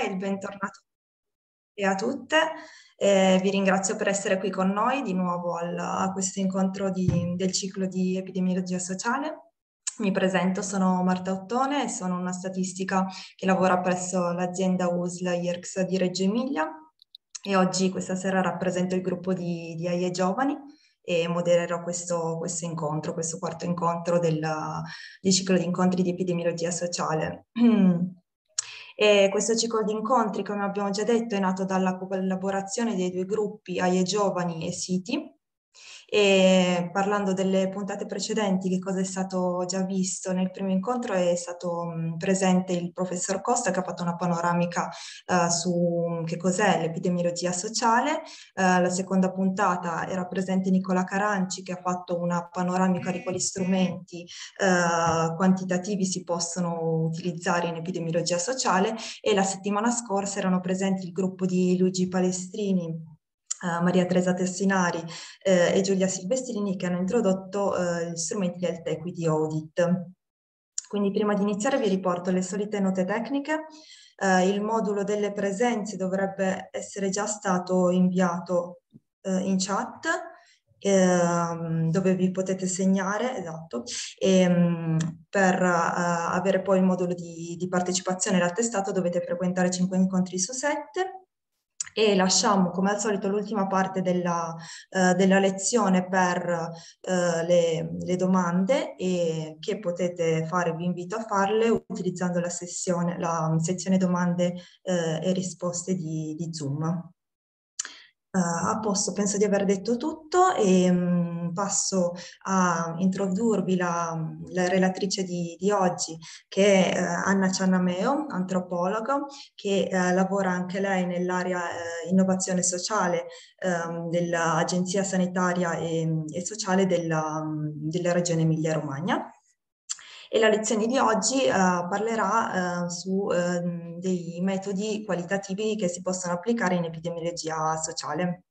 e il bentornato a tutte. Eh, vi ringrazio per essere qui con noi di nuovo al, a questo incontro di, del ciclo di epidemiologia sociale. Mi presento, sono Marta Ottone e sono una statistica che lavora presso l'azienda USL IERX di Reggio Emilia e oggi, questa sera, rappresento il gruppo di, di AIE Giovani e modererò questo, questo, incontro, questo quarto incontro del, del ciclo di incontri di epidemiologia sociale. E questo ciclo di incontri, come abbiamo già detto, è nato dalla collaborazione dei due gruppi AIE Giovani e Siti e parlando delle puntate precedenti, che cosa è stato già visto nel primo incontro, è stato mm, presente il professor Costa che ha fatto una panoramica uh, su mm, che cos'è l'epidemiologia sociale, uh, la seconda puntata era presente Nicola Caranci che ha fatto una panoramica di quali strumenti uh, quantitativi si possono utilizzare in epidemiologia sociale e la settimana scorsa erano presenti il gruppo di Luigi Palestrini eh, Maria Teresa Tessinari eh, e Giulia Silvestrini che hanno introdotto eh, gli strumenti di health equity audit. Quindi prima di iniziare vi riporto le solite note tecniche. Eh, il modulo delle presenze dovrebbe essere già stato inviato eh, in chat ehm, dove vi potete segnare, esatto, e, ehm, per uh, avere poi il modulo di, di partecipazione l'attestato dovete frequentare 5 incontri su 7 e lasciamo come al solito l'ultima parte della, eh, della lezione per eh, le, le, domande e che potete fare, vi invito a farle utilizzando la, sessione, la sezione domande eh, e risposte di, di Zoom. Uh, a posto, penso di aver detto tutto e mh, mm, passo a introdurvi la, la relatrice di, di, oggi che è uh, Anna Cianameo, antropologa, che uh, lavora anche lei nell'area innovazione sociale um, dell'Agenzia Sanitaria e, e Sociale della, mm, della Regione Emilia-Romagna e la lezione di oggi eh, parlerà eh, su eh, dei metodi qualitativi che si possono applicare in epidemiologia sociale.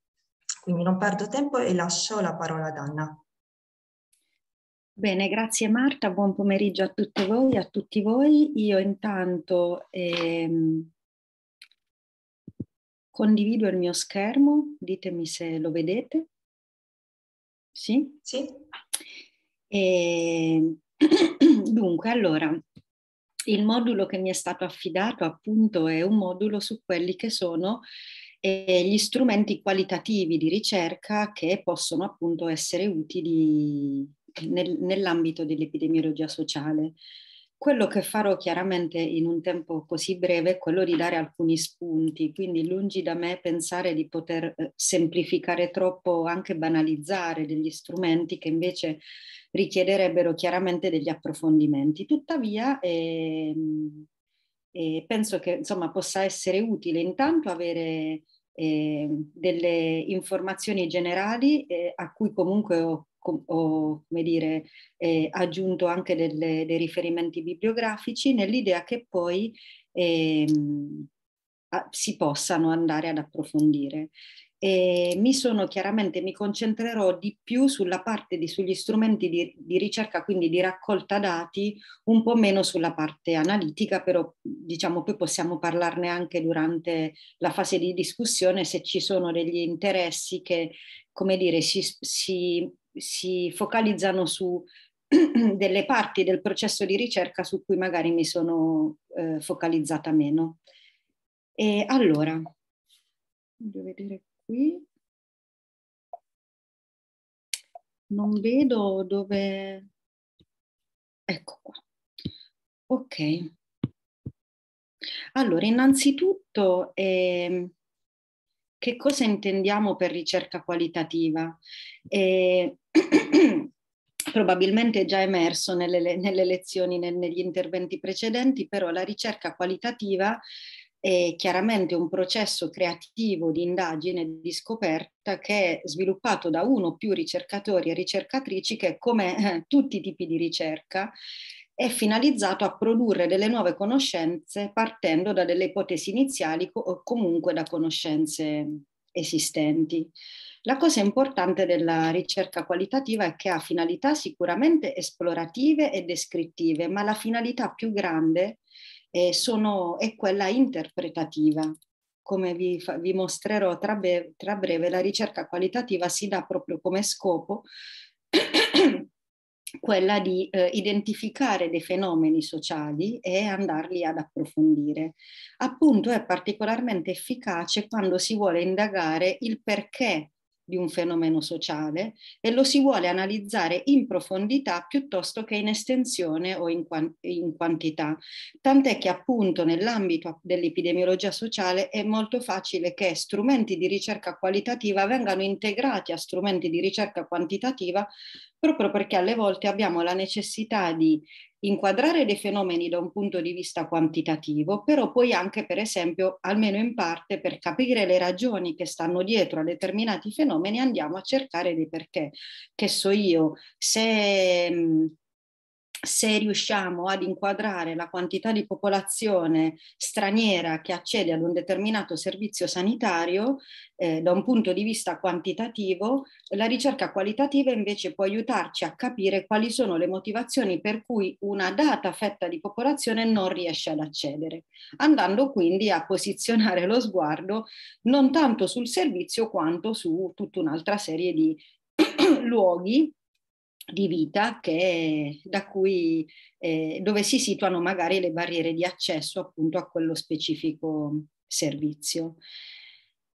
Quindi non perdo tempo e lascio la parola ad Anna. Bene, grazie Marta, buon pomeriggio a tutte voi, a tutti voi. Io intanto ehm, condivido il mio schermo, ditemi se lo vedete. Sì? Sì. E... Ehm, Dunque, allora, il modulo che mi è stato affidato appunto è un modulo su quelli che sono eh, gli strumenti qualitativi di ricerca che possono appunto essere utili nel, nell'ambito dell'epidemiologia sociale. Quello che farò chiaramente in un tempo così breve è quello di dare alcuni spunti, quindi lungi da me pensare di poter eh, semplificare troppo o anche banalizzare degli strumenti che invece richiederebbero chiaramente degli approfondimenti. Tuttavia ehm, eh, penso che insomma, possa essere utile intanto avere eh, delle informazioni generali eh, a cui comunque ho com- ho come dire, eh, aggiunto anche delle, dei riferimenti bibliografici nell'idea che poi ehm, a, si possano andare ad approfondire. E mi sono chiaramente, mi concentrerò di più sulla parte di, sugli strumenti di, di, ricerca, quindi di raccolta dati, un po' meno sulla parte analitica, però diciamo poi possiamo parlarne anche durante la fase di discussione se ci sono degli interessi che, come dire, si, si si focalizzano su delle parti del processo di ricerca su cui magari mi sono eh, focalizzata meno. E allora, voglio vedere qui. Non vedo dove... Ecco qua. Ok. Allora, innanzitutto... Eh, che cosa intendiamo per ricerca qualitativa. E probabilmente è già emerso nelle, nelle lezioni, nel, negli interventi precedenti, però la ricerca qualitativa è chiaramente un processo creativo di indagine, di scoperta che è sviluppato da uno o più ricercatori e ricercatrici che, come eh, tutti i tipi di ricerca, è finalizzato a produrre delle nuove conoscenze partendo da delle ipotesi iniziali o comunque da conoscenze esistenti. La cosa importante della ricerca qualitativa è che ha finalità sicuramente esplorative e descrittive, ma la finalità più grande eh, sono, è quella interpretativa. Come vi, fa, vi mostrerò tra, be, tra breve, la ricerca qualitativa si dà proprio come scopo quella di eh, identificare dei fenomeni sociali e andarli ad approfondire. Appunto è particolarmente efficace quando si vuole indagare il perché di un fenomeno sociale e lo si vuole analizzare in profondità piuttosto che in estensione o in, quant- in quantità. Tant'è che appunto nell'ambito dell'epidemiologia sociale è molto facile che strumenti di ricerca qualitativa vengano integrati a strumenti di ricerca quantitativa proprio perché alle volte abbiamo la necessità di inquadrare dei fenomeni da un punto di vista quantitativo, però poi anche, per esempio, almeno in parte, per capire le ragioni che stanno dietro a determinati fenomeni, andiamo a cercare dei perché. Che so io, se mh, se riusciamo ad inquadrare la quantità di popolazione straniera che accede ad un determinato servizio sanitario eh, da un punto di vista quantitativo, la ricerca qualitativa invece può aiutarci a capire quali sono le motivazioni per cui una data fetta di popolazione non riesce ad accedere, andando quindi a posizionare lo sguardo non tanto sul servizio quanto su tutta un'altra serie di luoghi di vita che, da cui, eh, dove si situano magari le barriere di accesso appunto a quello specifico servizio.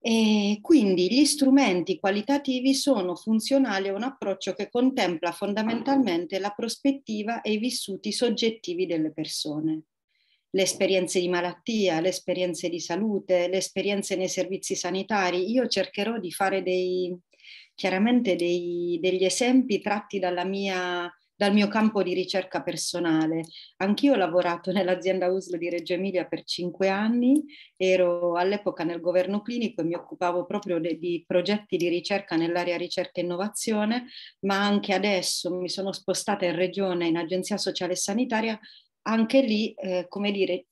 E quindi gli strumenti qualitativi sono funzionali a un approccio che contempla fondamentalmente la prospettiva e i vissuti soggettivi delle persone. Le esperienze di malattia, le esperienze di salute, le esperienze nei servizi sanitari. Io cercherò di fare dei, chiaramente dei, degli esempi tratti mia, dal mio campo di ricerca personale. Anch'io ho lavorato nell'azienda USL di Reggio Emilia per cinque anni, ero all'epoca nel governo clinico e mi occupavo proprio de, di progetti di ricerca nell'area ricerca e innovazione, ma anche adesso mi sono spostata in regione in agenzia sociale e sanitaria anche lì, eh, come dire,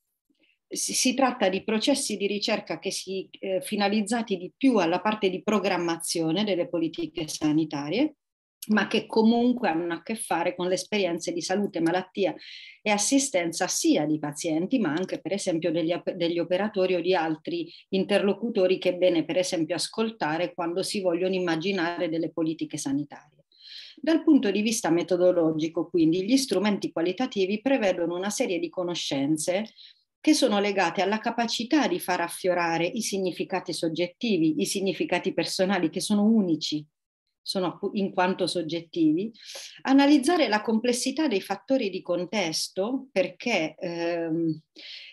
si, si tratta di processi di ricerca che si eh, finalizzati di più alla parte di programmazione delle politiche sanitarie, ma che comunque hanno a che fare con le esperienze di salute, malattia e assistenza sia di pazienti, ma anche per esempio degli, degli, operatori o di altri interlocutori che è bene per esempio ascoltare quando si vogliono immaginare delle politiche sanitarie. Dal punto di vista metodologico, quindi, gli strumenti qualitativi prevedono una serie di conoscenze che sono legate alla capacità di far affiorare i significati soggettivi, i significati personali che sono unici, sono in quanto soggettivi, analizzare la complessità dei fattori di contesto perché ehm,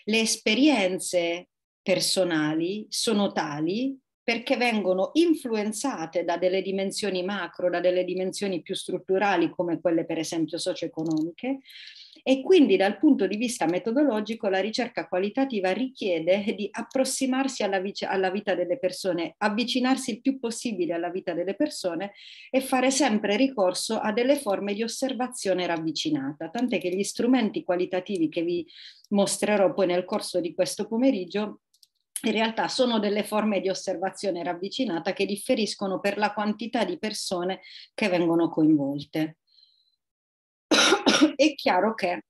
le esperienze personali sono tali perché vengono influenzate da delle dimensioni macro, da delle dimensioni più strutturali come quelle per esempio socio-economiche, e quindi dal punto di vista metodologico la ricerca qualitativa richiede di approssimarsi alla, vic- alla vita delle persone, avvicinarsi il più possibile alla vita delle persone e fare sempre ricorso a delle forme di osservazione ravvicinata, tant'è che gli strumenti qualitativi che vi mostrerò poi nel corso di questo pomeriggio in realtà sono delle forme di osservazione ravvicinata che differiscono per la quantità di persone che vengono coinvolte è chiaro che,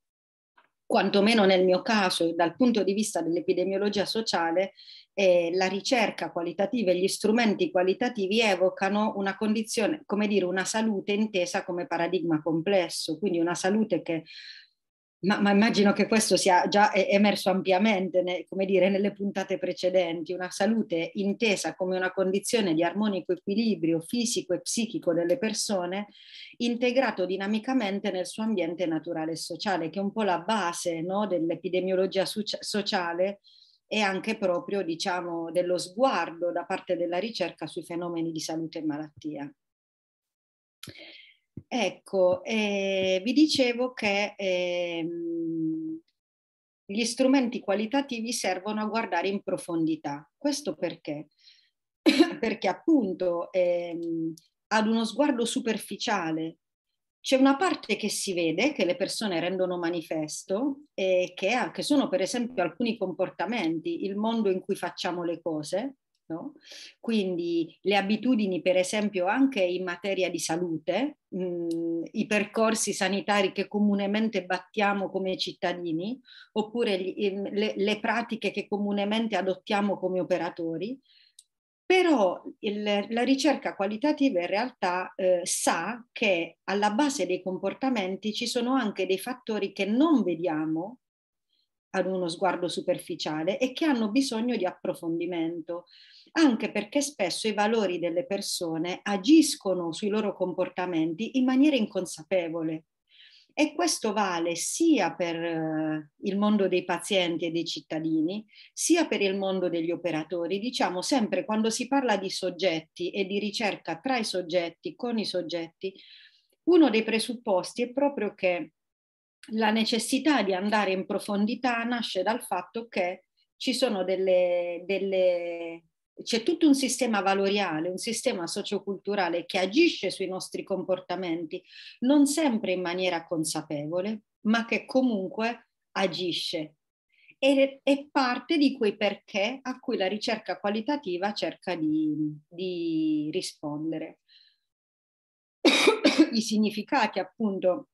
quantomeno nel mio caso, dal punto di vista dell'epidemiologia sociale, eh, la ricerca qualitativa e gli strumenti qualitativi evocano una condizione, come dire, una salute intesa come paradigma complesso, quindi una salute che ma, ma, immagino che questo sia già emerso ampiamente, ne, come dire, nelle puntate precedenti, una salute intesa come una condizione di armonico equilibrio fisico e psichico delle persone, integrato dinamicamente nel suo ambiente naturale e sociale, che è un po' la base no, dell'epidemiologia socia- sociale e anche proprio, diciamo, dello sguardo da parte della ricerca sui fenomeni di salute e malattia. Ecco, eh, vi dicevo che eh, gli strumenti qualitativi servono a guardare in profondità. Questo perché? perché appunto eh, ad uno sguardo superficiale c'è una parte che si vede, che le persone rendono manifesto, eh, che, ha, che sono per esempio alcuni comportamenti, il mondo in cui facciamo le cose, No? Quindi le abitudini, per esempio, anche in materia di salute, mh, mm, i percorsi sanitari che comunemente battiamo come cittadini, oppure gli, le, le, pratiche che comunemente adottiamo come operatori, però il, la ricerca qualitativa in realtà eh, sa che alla base dei comportamenti ci sono anche dei fattori che non vediamo ad uno sguardo superficiale e che hanno bisogno di approfondimento, anche perché spesso i valori delle persone agiscono sui loro comportamenti in maniera inconsapevole. E questo vale sia per eh, il mondo dei pazienti e dei cittadini, sia per il mondo degli operatori. Diciamo sempre quando si parla di soggetti e di ricerca tra i soggetti, con i soggetti, uno dei presupposti è proprio che la necessità di andare in profondità nasce dal fatto che ci sono delle, delle c'è tutto un sistema valoriale, un sistema socioculturale che agisce sui nostri comportamenti, non sempre in maniera consapevole, ma che comunque agisce e, è parte di quei perché a cui la ricerca qualitativa cerca di, di rispondere. I significati appunto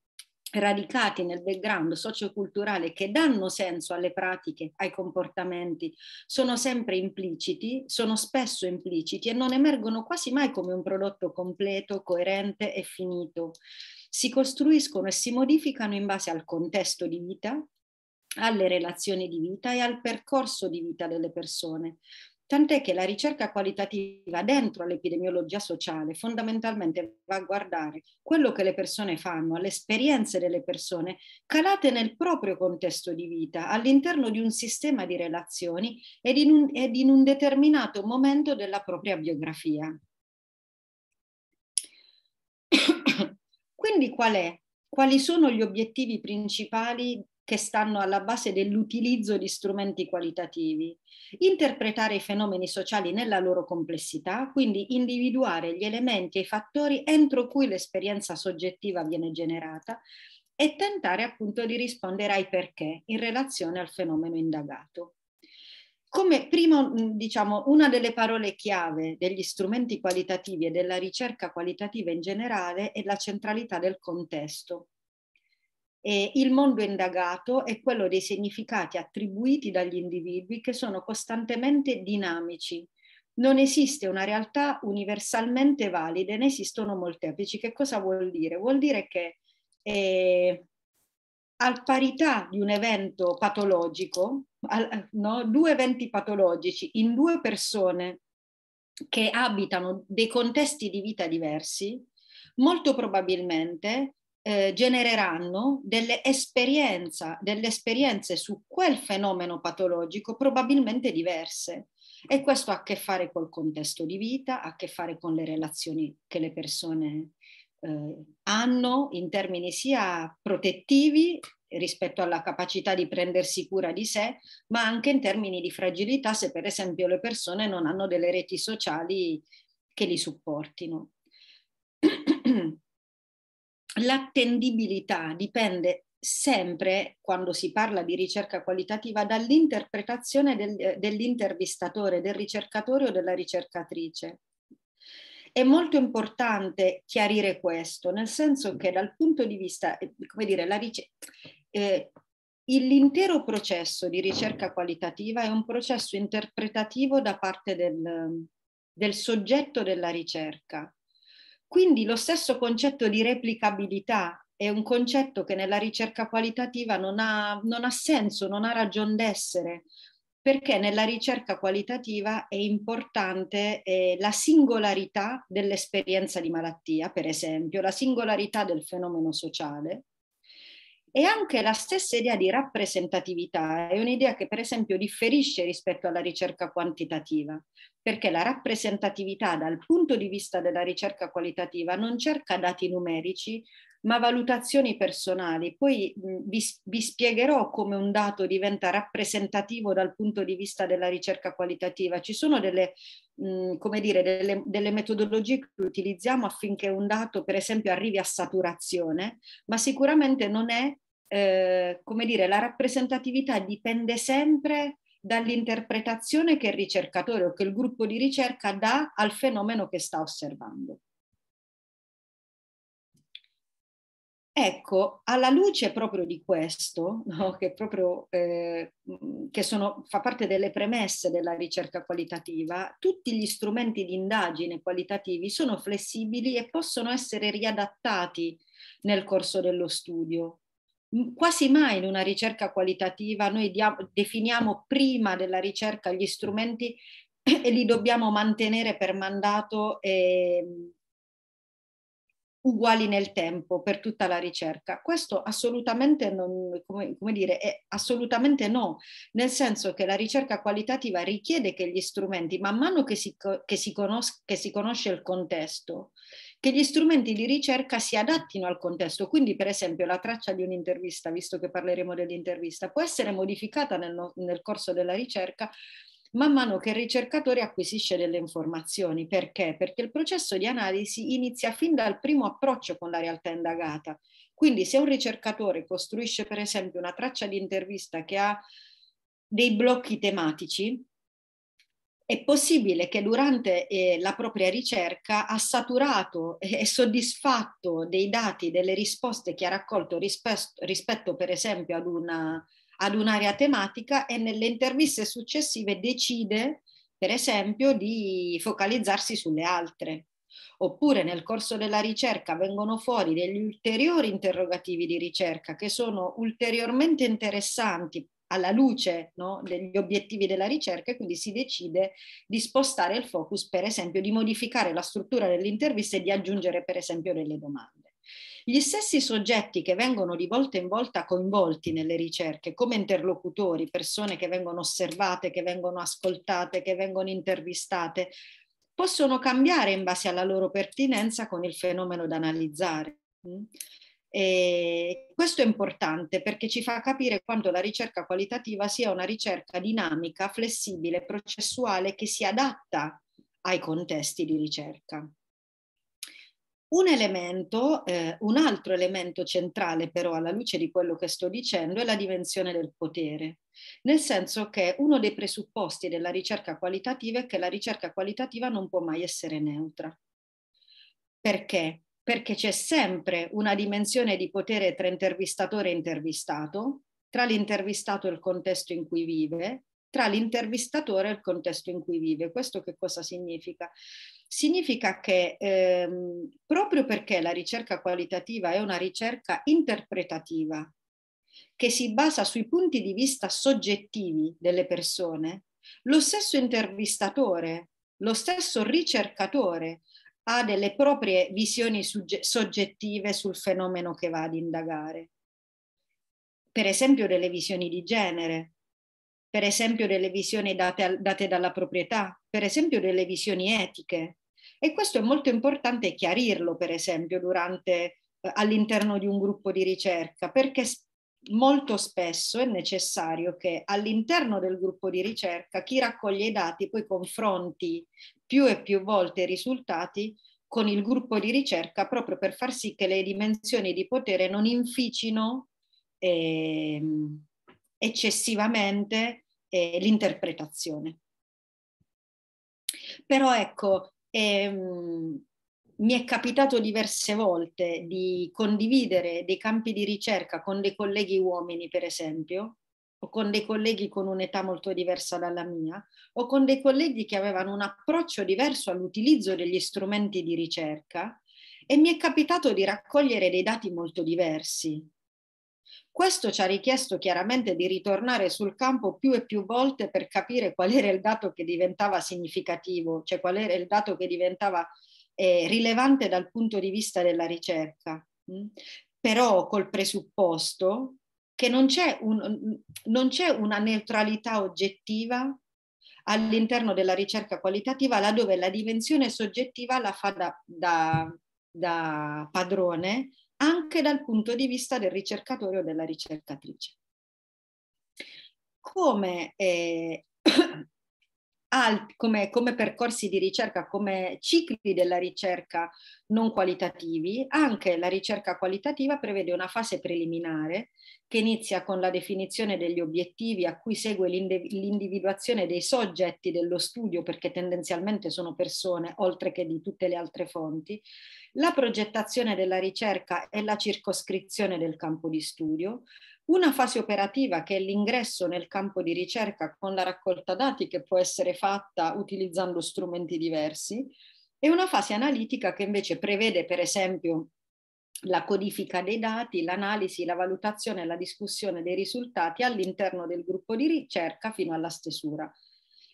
radicati nel background socioculturale che danno senso alle pratiche, ai comportamenti, sono sempre impliciti, sono spesso impliciti e non emergono quasi mai come un prodotto completo, coerente e finito. Si costruiscono e si modificano in base al contesto di vita, alle relazioni di vita e al percorso di vita delle persone tant'è che la ricerca qualitativa dentro all'epidemiologia sociale fondamentalmente va a guardare quello che le persone fanno, le esperienze delle persone calate nel proprio contesto di vita, all'interno di un sistema di relazioni ed in un, ed in un determinato momento della propria biografia. Quindi qual è? Quali sono gli obiettivi principali che stanno alla base dell'utilizzo di strumenti qualitativi, interpretare i fenomeni sociali nella loro complessità, quindi individuare gli elementi e i fattori entro cui l'esperienza soggettiva viene generata e tentare appunto di rispondere ai perché in relazione al fenomeno indagato. Come primo, diciamo, una delle parole chiave degli strumenti qualitativi e della ricerca qualitativa in generale è la centralità del contesto, eh, il mondo indagato è quello dei significati attribuiti dagli individui che sono costantemente dinamici. Non esiste una realtà universalmente valida, ne esistono molteplici. Che cosa vuol dire? Vuol dire che eh, al parità di un evento patologico, al, no? due eventi patologici in due persone che abitano dei contesti di vita diversi, molto probabilmente eh, genereranno delle, delle esperienze su quel fenomeno patologico probabilmente diverse. E questo ha a che fare col contesto di vita, ha a che fare con le relazioni che le persone eh, hanno in termini sia protettivi rispetto alla capacità di prendersi cura di sé, ma anche in termini di fragilità se per esempio le persone non hanno delle reti sociali che li supportino. l'attendibilità dipende sempre, quando si parla di ricerca qualitativa, dall'interpretazione del, eh, dell'intervistatore, del ricercatore o della ricercatrice. È molto importante chiarire questo, nel senso che dal punto di vista, eh, come dire, la ricerca... Eh, L'intero processo di ricerca qualitativa è un processo interpretativo da parte del, del soggetto della ricerca. Quindi lo stesso concetto di replicabilità è un concetto che nella ricerca qualitativa non ha, non ha senso, non ha ragione d'essere, perché nella ricerca qualitativa è importante eh, la singolarità dell'esperienza di malattia, per esempio, la singolarità del fenomeno sociale, e anche la stessa idea di rappresentatività è un'idea che per esempio differisce rispetto alla ricerca quantitativa, perché la rappresentatività dal punto di vista della ricerca qualitativa non cerca dati numerici, ma valutazioni personali. Poi mh, vi, vi, spiegherò come un dato diventa rappresentativo dal punto di vista della ricerca qualitativa. Ci sono delle, mh, come dire, delle, delle metodologie che utilizziamo affinché un dato, per esempio, arrivi a saturazione, ma sicuramente non è, eh, come dire, la rappresentatività dipende sempre dall'interpretazione che il ricercatore o che il gruppo di ricerca dà al fenomeno che sta osservando. Ecco, alla luce proprio di questo, no? che, proprio, eh, che sono, fa parte delle premesse della ricerca qualitativa, tutti gli strumenti di indagine qualitativi sono flessibili e possono essere riadattati nel corso dello studio. Quasi mai in una ricerca qualitativa noi diamo, definiamo prima della ricerca gli strumenti e li dobbiamo mantenere per mandato e, ehm, uguali nel tempo per tutta la ricerca. Questo assolutamente non, come, come dire, è assolutamente no, nel senso che la ricerca qualitativa richiede che gli strumenti, man mano che si, che si, conos- che si conosce il contesto, che gli strumenti di ricerca si adattino al contesto. Quindi, per esempio, la traccia di un'intervista, visto che parleremo dell'intervista, può essere modificata nel, nel corso della ricerca man mano che il ricercatore acquisisce delle informazioni. Perché? Perché il processo di analisi inizia fin dal primo approccio con la realtà indagata. Quindi se un ricercatore costruisce per esempio una traccia di intervista che ha dei blocchi tematici, è possibile che durante eh, la propria ricerca ha saturato e soddisfatto dei dati, delle risposte che ha raccolto rispetto, rispetto per esempio ad una ad un'area tematica e nelle interviste successive decide, per esempio, di focalizzarsi sulle altre. Oppure nel corso della ricerca vengono fuori degli ulteriori interrogativi di ricerca che sono ulteriormente interessanti alla luce no, degli obiettivi della ricerca e quindi si decide di spostare il focus, per esempio, di modificare la struttura dell'intervista e di aggiungere, per esempio, delle domande. Gli stessi soggetti che vengono di volta in volta coinvolti nelle ricerche come interlocutori, persone che vengono osservate, che vengono ascoltate, che vengono intervistate, possono cambiare in base alla loro pertinenza con il fenomeno da analizzare. Mm? E questo è importante perché ci fa capire quanto la ricerca qualitativa sia una ricerca dinamica, flessibile, processuale che si adatta ai contesti di ricerca. Un elemento, eh, un altro elemento centrale però alla luce di quello che sto dicendo è la dimensione del potere, nel senso che uno dei presupposti della ricerca qualitativa è che la ricerca qualitativa non può mai essere neutra. Perché? Perché c'è sempre una dimensione di potere tra intervistatore e intervistato, tra l'intervistato e il contesto in cui vive, tra l'intervistatore e il contesto in cui vive. Questo che cosa significa? significa che ehm, proprio perché la ricerca qualitativa è una ricerca interpretativa, che si basa sui punti di vista soggettivi delle persone, lo stesso intervistatore, lo stesso ricercatore ha delle proprie visioni soggettive sul fenomeno che va ad indagare. Per esempio delle visioni di genere, per esempio delle visioni date, date dalla proprietà, per esempio delle visioni etiche. E questo è molto importante chiarirlo, per esempio, durante, eh, all'interno di un gruppo di ricerca, perché molto spesso è necessario che all'interno del gruppo di ricerca chi raccoglie i dati poi confronti più e più volte i risultati con il gruppo di ricerca proprio per far sì che le dimensioni di potere non inficino eh, eccessivamente eh, l'interpretazione. Però ecco, ehm, mi è capitato diverse volte di condividere dei campi di ricerca con dei colleghi uomini, per esempio, o con dei colleghi con un'età molto diversa dalla mia, o con dei colleghi che avevano un approccio diverso all'utilizzo degli strumenti di ricerca, e mi è capitato di raccogliere dei dati molto diversi. Questo ci ha richiesto chiaramente di ritornare sul campo più e più volte per capire qual era il dato che diventava significativo, cioè qual era il dato che diventava eh, rilevante dal punto di vista della ricerca, mm? però col presupposto che non c'è, un, non c'è una neutralità oggettiva all'interno della ricerca qualitativa laddove la dimensione soggettiva la fa da, da, da padrone anche dal punto di vista del ricercatore o della ricercatrice. Come, eh, alt, come, come percorsi di ricerca, come cicli della ricerca non qualitativi, anche la ricerca qualitativa prevede una fase preliminare che inizia con la definizione degli obiettivi a cui segue l'individuazione dei soggetti dello studio, perché tendenzialmente sono persone, oltre che di tutte le altre fonti, la progettazione della ricerca e la circoscrizione del campo di studio, una fase operativa che è l'ingresso nel campo di ricerca con la raccolta dati che può essere fatta utilizzando strumenti diversi e una fase analitica che invece prevede per esempio la codifica dei dati, l'analisi, la valutazione e la discussione dei risultati all'interno del gruppo di ricerca fino alla stesura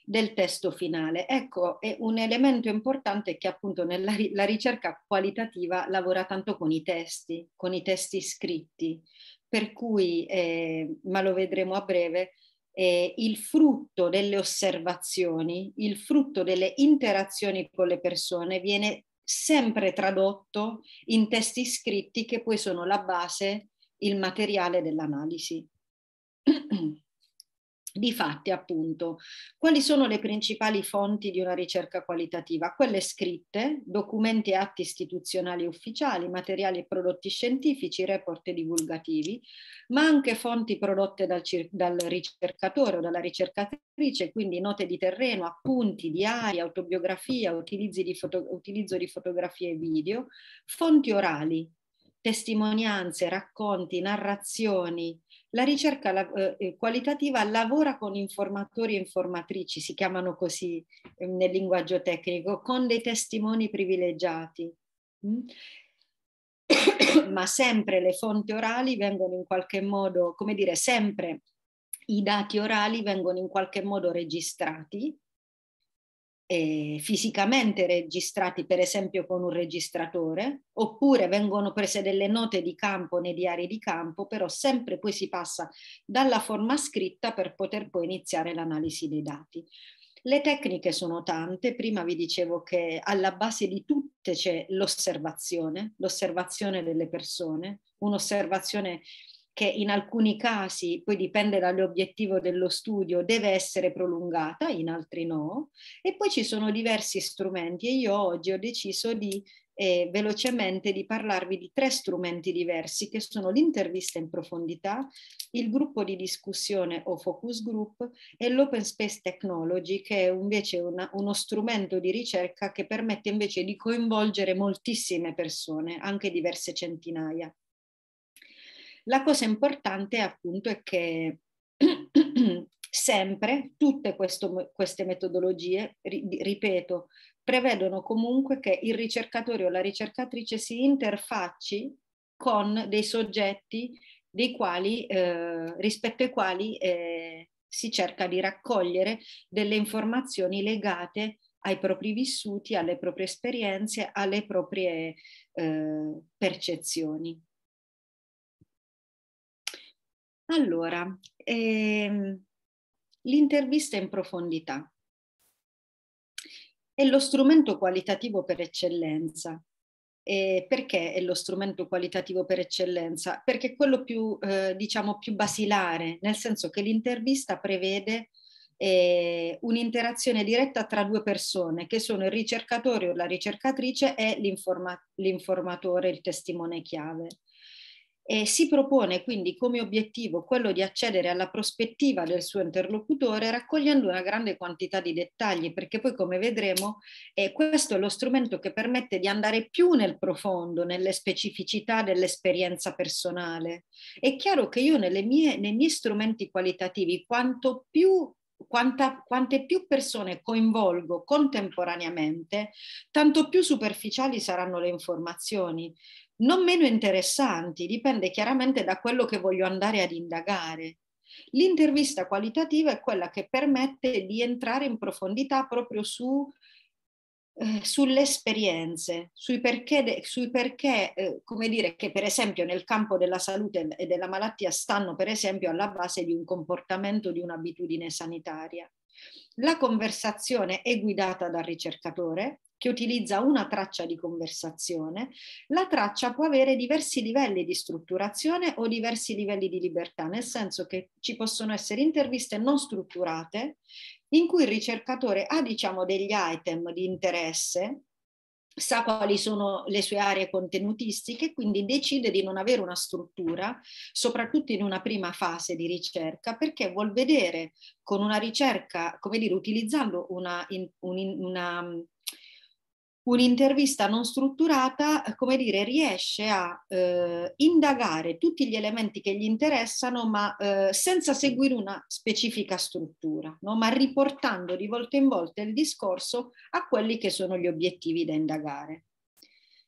del testo finale. Ecco, è un elemento importante che appunto nella la ricerca qualitativa lavora tanto con i testi, con i testi scritti, per cui, eh, ma lo vedremo a breve, eh, il frutto delle osservazioni, il frutto delle interazioni con le persone viene sempre tradotto in testi scritti che poi sono la base, il materiale dell'analisi. Di fatti, appunto, quali sono le principali fonti di una ricerca qualitativa? Quelle scritte, documenti e atti istituzionali ufficiali, materiali e prodotti scientifici, report divulgativi, ma anche fonti prodotte dal, dal ricercatore o dalla ricercatrice, quindi note di terreno, appunti, diari, autobiografia, di utilizzo di fotografie e video, fonti orali, testimonianze, racconti, narrazioni, la ricerca la, eh, eh, qualitativa lavora con informatori e informatrici, si chiamano così eh, nel linguaggio tecnico, con dei testimoni privilegiati. Mm? Ma sempre le fonti orali vengono in qualche modo, come dire, sempre i dati orali vengono in qualche modo registrati eh, fisicamente registrati, per esempio con un registratore, oppure vengono prese delle note di campo nei diari di campo, però sempre poi si passa dalla forma scritta per poter poi iniziare l'analisi dei dati. Le tecniche sono tante, prima vi dicevo che alla base di tutte c'è l'osservazione, l'osservazione delle persone, un'osservazione che in alcuni casi, poi dipende dall'obiettivo dello studio, deve essere prolungata, in altri no, e poi ci sono diversi strumenti e io oggi ho deciso di eh, velocemente di parlarvi di tre strumenti diversi che sono l'intervista in profondità, il gruppo di discussione o focus group e l'open space technology che è invece una, uno strumento di ricerca che permette invece di coinvolgere moltissime persone, anche diverse centinaia. La cosa importante appunto è che sempre tutte questo, queste metodologie, ripeto, prevedono comunque che il ricercatore o la ricercatrice si interfacci con dei soggetti dei quali, eh, rispetto ai quali eh, si cerca di raccogliere delle informazioni legate ai propri vissuti, alle proprie esperienze, alle proprie eh, percezioni. Allora, ehm, l'intervista in profondità è lo strumento qualitativo per eccellenza. E perché è lo strumento qualitativo per eccellenza? Perché è quello più, eh, diciamo, più basilare, nel senso che l'intervista prevede eh, un'interazione diretta tra due persone, che sono il ricercatore o la ricercatrice e l'informa- l'informatore, il testimone chiave. E si propone quindi come obiettivo quello di accedere alla prospettiva del suo interlocutore raccogliendo una grande quantità di dettagli, perché poi come vedremo eh, questo è lo strumento che permette di andare più nel profondo, nelle specificità dell'esperienza personale. È chiaro che io mie, nei miei strumenti qualitativi, quanto più quanta, quante più persone coinvolgo contemporaneamente, tanto più superficiali saranno le informazioni non meno interessanti, dipende chiaramente da quello che voglio andare ad indagare. L'intervista qualitativa è quella che permette di entrare in profondità proprio su, eh, sulle esperienze, sui perché, de, sui perché eh, come dire, che per esempio nel campo della salute e della malattia stanno per esempio alla base di un comportamento, di un'abitudine sanitaria. La conversazione è guidata dal ricercatore, che utilizza una traccia di conversazione, la traccia può avere diversi livelli di strutturazione o diversi livelli di libertà, nel senso che ci possono essere interviste non strutturate in cui il ricercatore ha diciamo degli item di interesse sa quali sono le sue aree contenutistiche, quindi decide di non avere una struttura, soprattutto in una prima fase di ricerca, perché vuol vedere con una ricerca, come dire, utilizzando una, una, un'intervista non strutturata, eh, come dire, riesce a eh, indagare tutti gli elementi che gli interessano, ma eh, senza seguire una specifica struttura, no? ma riportando di volta in volta il discorso a quelli che sono gli obiettivi da indagare.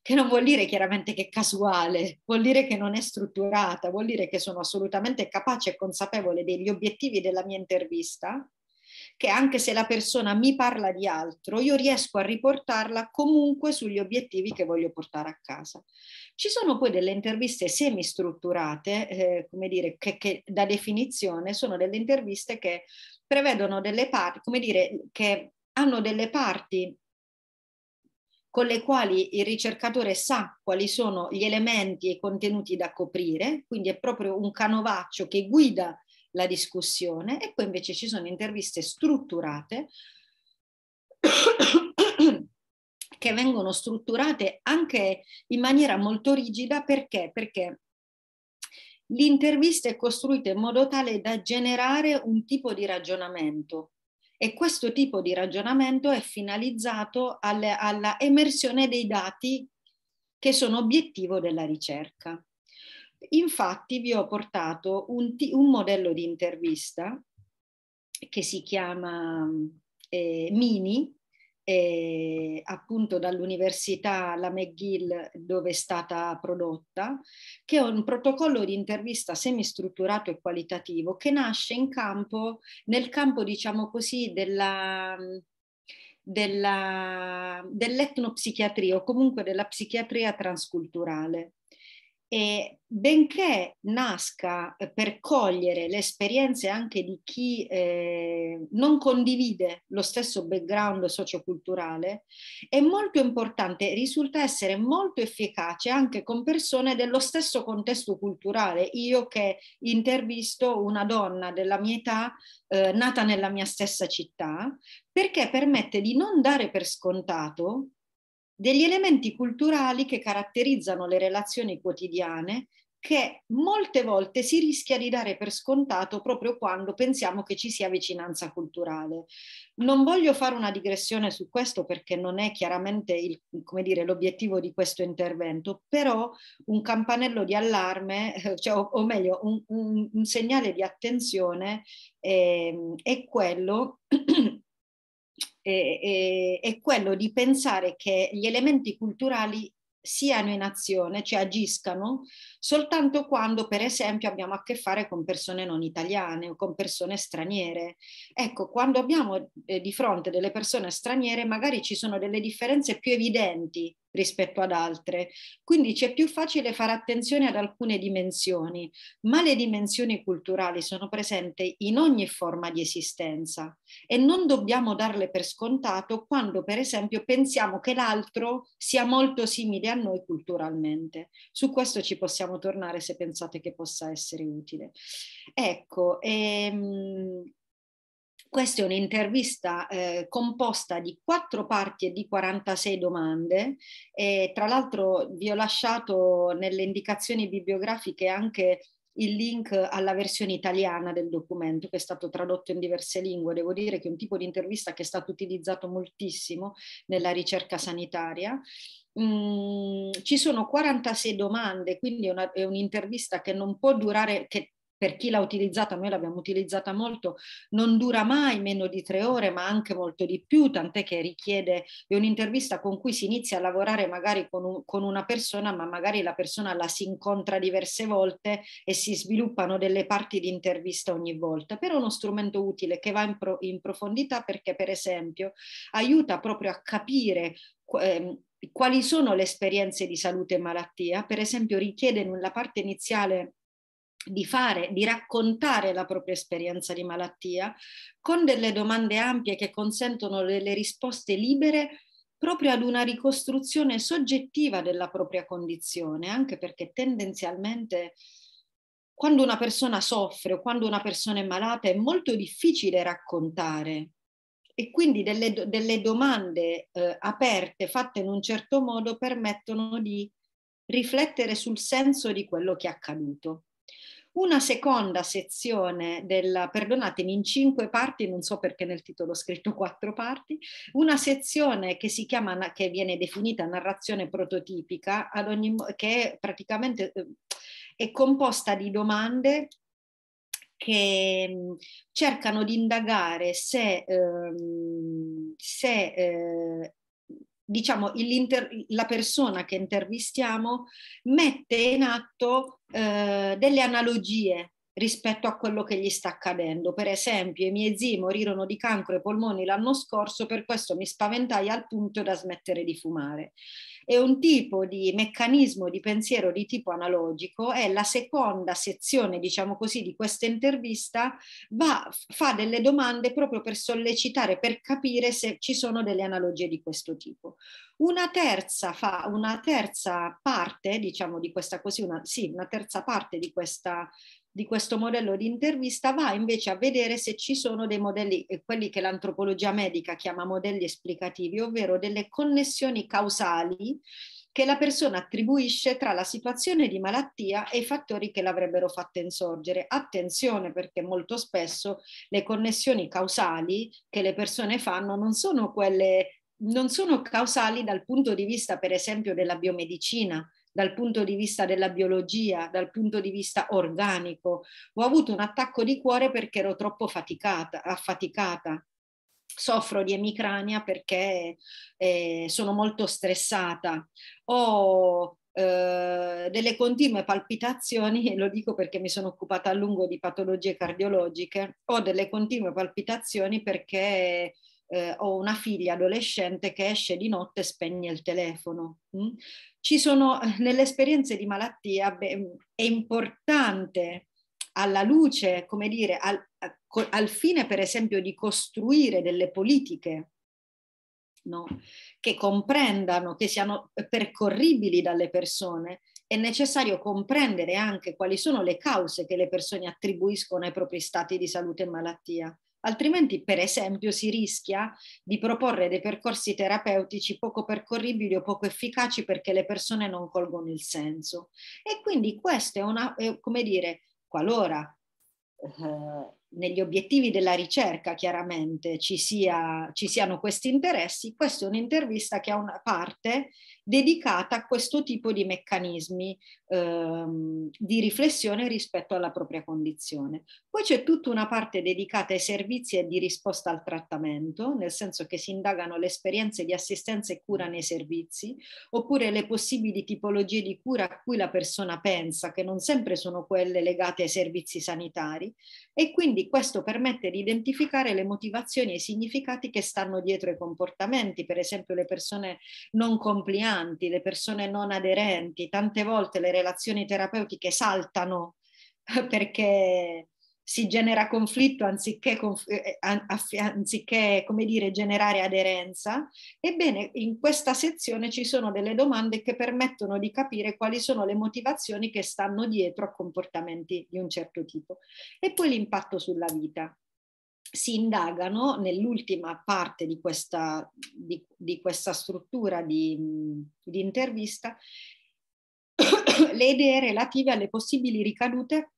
Che non vuol dire chiaramente che è casuale, vuol dire che non è strutturata, vuol dire che sono assolutamente capace e consapevole degli obiettivi della mia intervista, che anche se la persona mi parla di altro, io riesco a riportarla comunque sugli obiettivi che voglio portare a casa. Ci sono poi delle interviste semistrutturate, eh, come dire, che, che da definizione sono delle interviste che prevedono delle parti, come dire, che hanno delle parti con le quali il ricercatore sa quali sono gli elementi e i contenuti da coprire, quindi è proprio un canovaccio che guida la discussione e poi invece ci sono interviste strutturate che vengono strutturate anche in maniera molto rigida perché? Perché l'intervista è costruita in modo tale da generare un tipo di ragionamento e questo tipo di ragionamento è finalizzato alle, alla emersione dei dati che sono obiettivo della ricerca. Infatti vi ho portato un, un modello di intervista che si chiama eh, Mini, eh, appunto dall'università, la McGill, dove è stata prodotta, che è un protocollo di intervista semistrutturato e qualitativo che nasce in campo, nel campo, diciamo così, della, della, dell'etnopsichiatria o comunque della psichiatria transculturale. E benché nasca eh, per cogliere le esperienze anche di chi eh, non condivide lo stesso background socioculturale, è molto importante, risulta essere molto efficace anche con persone dello stesso contesto culturale. Io che intervisto una donna della mia età, eh, nata nella mia stessa città, perché permette di non dare per scontato degli elementi culturali che caratterizzano le relazioni quotidiane che molte volte si rischia di dare per scontato proprio quando pensiamo che ci sia vicinanza culturale. Non voglio fare una digressione su questo perché non è chiaramente il, dire, l'obiettivo di questo intervento, però un campanello di allarme, eh, cioè, o, o, meglio un, un, un, segnale di attenzione eh, è quello eh, eh, è quello di pensare che gli elementi culturali siano in azione, cioè agiscano, soltanto quando, per esempio, abbiamo a che fare con persone non italiane o con persone straniere. Ecco, quando abbiamo eh, di fronte delle persone straniere, magari ci sono delle differenze più evidenti rispetto ad altre. Quindi c'è più facile fare attenzione ad alcune dimensioni, ma le dimensioni culturali sono presenti in ogni forma di esistenza e non dobbiamo darle per scontato quando, per esempio, pensiamo che l'altro sia molto simile a noi culturalmente. Su questo ci possiamo tornare se pensate che possa essere utile. Ecco, ehm, questa è un'intervista eh, composta di quattro parti e di 46 domande e tra l'altro vi ho lasciato nelle indicazioni bibliografiche anche il link alla versione italiana del documento che è stato tradotto in diverse lingue. Devo dire che è un tipo di intervista che è stato utilizzato moltissimo nella ricerca sanitaria. Mm, ci sono 46 domande, quindi è, una, è un'intervista che non può durare, che per chi l'ha utilizzata, noi l'abbiamo utilizzata molto, non dura mai meno di tre ore, ma anche molto di più, tant'è che richiede un'intervista con cui si inizia a lavorare magari con, un, con, una persona, ma magari la persona la si incontra diverse volte e si sviluppano delle parti di intervista ogni volta. Però è uno strumento utile che va in, pro, in profondità perché, per esempio, aiuta proprio a capire ehm, quali sono le esperienze di salute e malattia, per esempio richiede nella parte iniziale di fare, di raccontare la propria esperienza di malattia con delle domande ampie che consentono delle risposte libere proprio ad una ricostruzione soggettiva della propria condizione, anche perché tendenzialmente quando una persona soffre o quando una persona è malata è molto difficile raccontare e quindi delle, delle domande eh, aperte, fatte in un certo modo, permettono di riflettere sul senso di quello che è accaduto una seconda sezione della, perdonatemi, in cinque parti, non so perché nel titolo ho scritto quattro parti, una sezione che si chiama, che viene definita narrazione prototipica, ogni, che praticamente eh, è composta di domande che mm, cercano di indagare se, ehm, se eh, diciamo, la persona che intervistiamo mette in atto eh, delle analogie rispetto a quello che gli sta accadendo. Per esempio, i miei zii morirono di cancro ai polmoni l'anno scorso, per questo mi spaventai al punto da smettere di fumare e un tipo di meccanismo di pensiero di tipo analogico è la seconda sezione, diciamo così, di questa intervista, va, fa delle domande proprio per sollecitare, per capire se ci sono delle analogie di questo tipo. Una terza, fa, una terza parte, diciamo di questa così, una, sì, una terza parte di questa di questo modello di intervista va invece a vedere se ci sono dei modelli, eh, quelli che l'antropologia medica chiama modelli esplicativi, ovvero delle connessioni causali che la persona attribuisce tra la situazione di malattia e i fattori che l'avrebbero fatta insorgere. Attenzione perché molto spesso le connessioni causali che le persone fanno non sono quelle non sono causali dal punto di vista per esempio della biomedicina, dal punto di vista della biologia, dal punto di vista organico. Ho avuto un attacco di cuore perché ero troppo faticata, affaticata. Soffro di emicrania perché eh, sono molto stressata. Ho eh, delle continue palpitazioni, e lo dico perché mi sono occupata a lungo di patologie cardiologiche, ho delle continue palpitazioni perché eh, ho una figlia adolescente che esce di notte e spegne il telefono. Mm? Ci sono, eh, nelle esperienze di malattia beh, mm, è importante alla luce, come dire, al, al fine per esempio di costruire delle politiche No? che comprendano, che siano percorribili dalle persone, è necessario comprendere anche quali sono le cause che le persone attribuiscono ai propri stati di salute e malattia altrimenti per esempio si rischia di proporre dei percorsi terapeutici poco percorribili o poco efficaci perché le persone non colgono il senso. E quindi questo è una, è, come dire, qualora eh, negli obiettivi della ricerca chiaramente ci, sia, ci siano questi interessi, questa è un'intervista che ha una parte dedicata a questo tipo di meccanismi ehm, di riflessione rispetto alla propria condizione. Poi c'è tutta una parte dedicata ai servizi e di risposta al trattamento, nel senso che si indagano le esperienze di assistenza e cura nei servizi, oppure le possibili tipologie di cura a cui la persona pensa, che non sempre sono quelle legate ai servizi sanitari, e quindi questo permette di identificare le motivazioni e i significati che stanno dietro i comportamenti, per esempio le persone non complianti, le persone non aderenti. Tante volte le relazioni terapeutiche saltano perché si genera conflitto anziché, eh, eh, anziché come dire, generare aderenza. Ebbene, in questa sezione ci sono delle domande che permettono di capire quali sono le motivazioni che stanno dietro a comportamenti di un certo tipo. E poi l'impatto sulla vita. Si indagano nell'ultima parte di questa, di, di questa struttura di, di intervista le idee relative alle possibili ricadute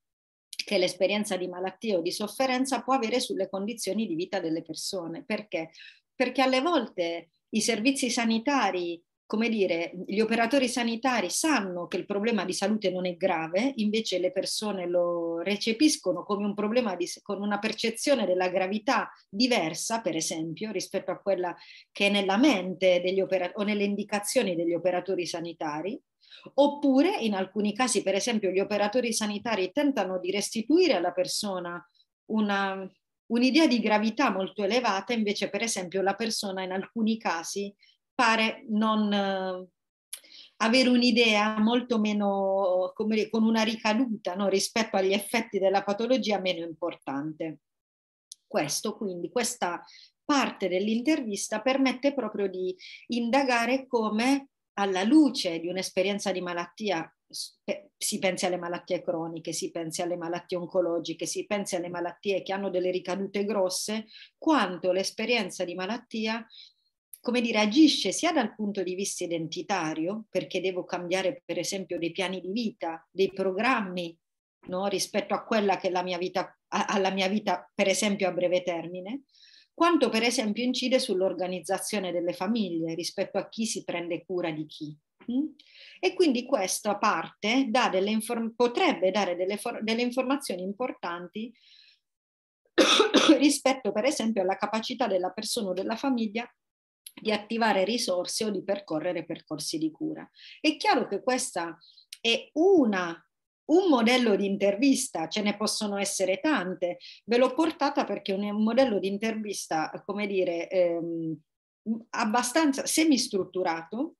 che l'esperienza di malattia o di sofferenza può avere sulle condizioni di vita delle persone. Perché? Perché alle volte i servizi sanitari come dire, gli operatori sanitari sanno che il problema di salute non è grave, invece le persone lo recepiscono come un problema di, con una percezione della gravità diversa, per esempio, rispetto a quella che è nella mente degli operatori o nelle indicazioni degli operatori sanitari. Oppure, in alcuni casi, per esempio, gli operatori sanitari tentano di restituire alla persona una, un'idea di gravità molto elevata, invece, per esempio, la persona in alcuni casi pare non eh, avere un'idea molto meno, come, dire, con una ricaduta no, rispetto agli effetti della patologia meno importante. Questo, quindi, questa parte dell'intervista permette proprio di indagare come alla luce di un'esperienza di malattia, si pensi alle malattie croniche, si pensi alle malattie oncologiche, si pensi alle malattie che hanno delle ricadute grosse, quanto l'esperienza di malattia, come dire, agisce sia dal punto di vista identitario, perché devo cambiare per esempio dei piani di vita, dei programmi no? rispetto a quella che è la mia vita, alla mia vita per esempio a breve termine, quanto per esempio incide sull'organizzazione delle famiglie rispetto a chi si prende cura di chi. Mm? E quindi questa parte dà inform- potrebbe dare delle, for- delle informazioni importanti rispetto per esempio alla capacità della persona o della famiglia di attivare risorse o di percorrere percorsi di cura. È chiaro che questa è una un modello di intervista, ce ne possono essere tante, ve l'ho portata perché è un modello di intervista, come dire, ehm, abbastanza semistrutturato,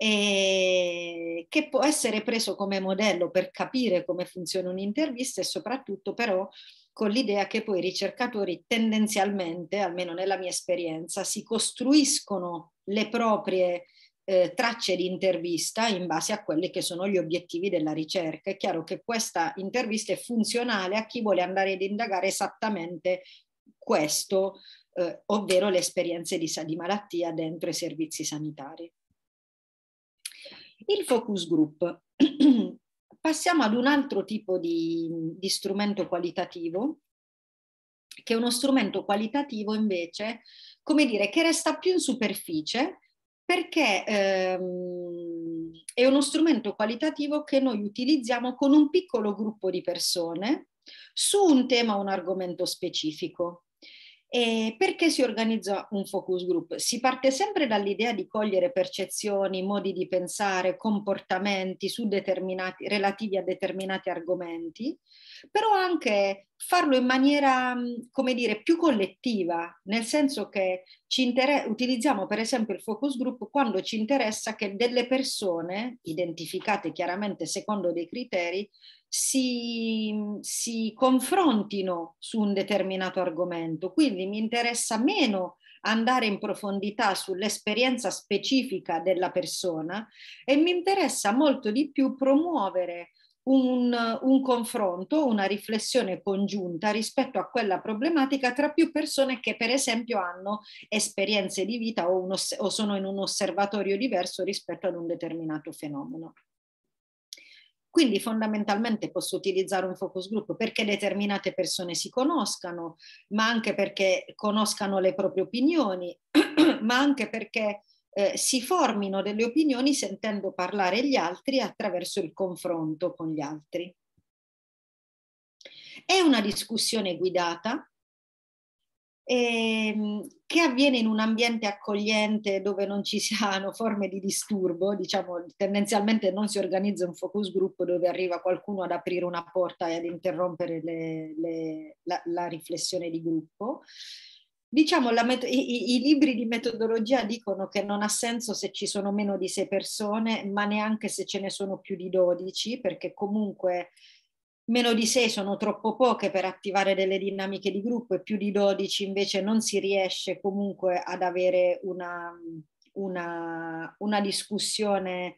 eh, che può essere preso come modello per capire come funziona un'intervista e soprattutto però con l'idea che poi i ricercatori tendenzialmente, almeno nella mia esperienza, si costruiscono le proprie eh, tracce di intervista in base a quelli che sono gli obiettivi della ricerca. È chiaro che questa intervista è funzionale a chi vuole andare ad indagare esattamente questo, eh, ovvero le esperienze di, di malattia dentro i servizi sanitari. Il focus group. Passiamo ad un altro tipo di, di strumento qualitativo che è uno strumento qualitativo invece, come dire, che resta più in superficie perché ehm, è uno strumento qualitativo che noi utilizziamo con un piccolo gruppo di persone su un tema o un argomento specifico. E perché si organizza un focus group? Si parte sempre dall'idea di cogliere percezioni, modi di pensare, comportamenti relativi a determinati argomenti, però anche farlo in maniera, mm, come dire, più collettiva, nel senso che inter- utilizziamo per esempio il focus group quando ci interessa che delle persone, identificate chiaramente secondo dei criteri, si, si confrontino su un determinato argomento. Quindi mi interessa meno andare in profondità sull'esperienza specifica della persona e mi interessa molto di più promuovere un, un, confronto, una riflessione congiunta rispetto a quella problematica tra più persone che per esempio hanno esperienze di vita o, uno, o sono in un osservatorio diverso rispetto ad un determinato fenomeno. Quindi fondamentalmente posso utilizzare un focus group perché determinate persone si conoscano, ma anche perché conoscano le proprie opinioni, ma anche perché eh, si formino delle opinioni sentendo parlare gli altri attraverso il confronto con gli altri. È una discussione guidata e, ehm, che avviene in un ambiente accogliente dove non ci siano forme di disturbo, diciamo tendenzialmente non si organizza un focus group dove arriva qualcuno ad aprire una porta e ad interrompere le, le, la, la, riflessione di gruppo. Diciamo, met- i, i, libri di metodologia dicono che non ha senso se ci sono meno di sei persone, ma neanche se ce ne sono più di dodici, perché comunque meno di 6 sono troppo poche per attivare delle dinamiche di gruppo e più di 12 invece non si riesce comunque ad avere una, una, una discussione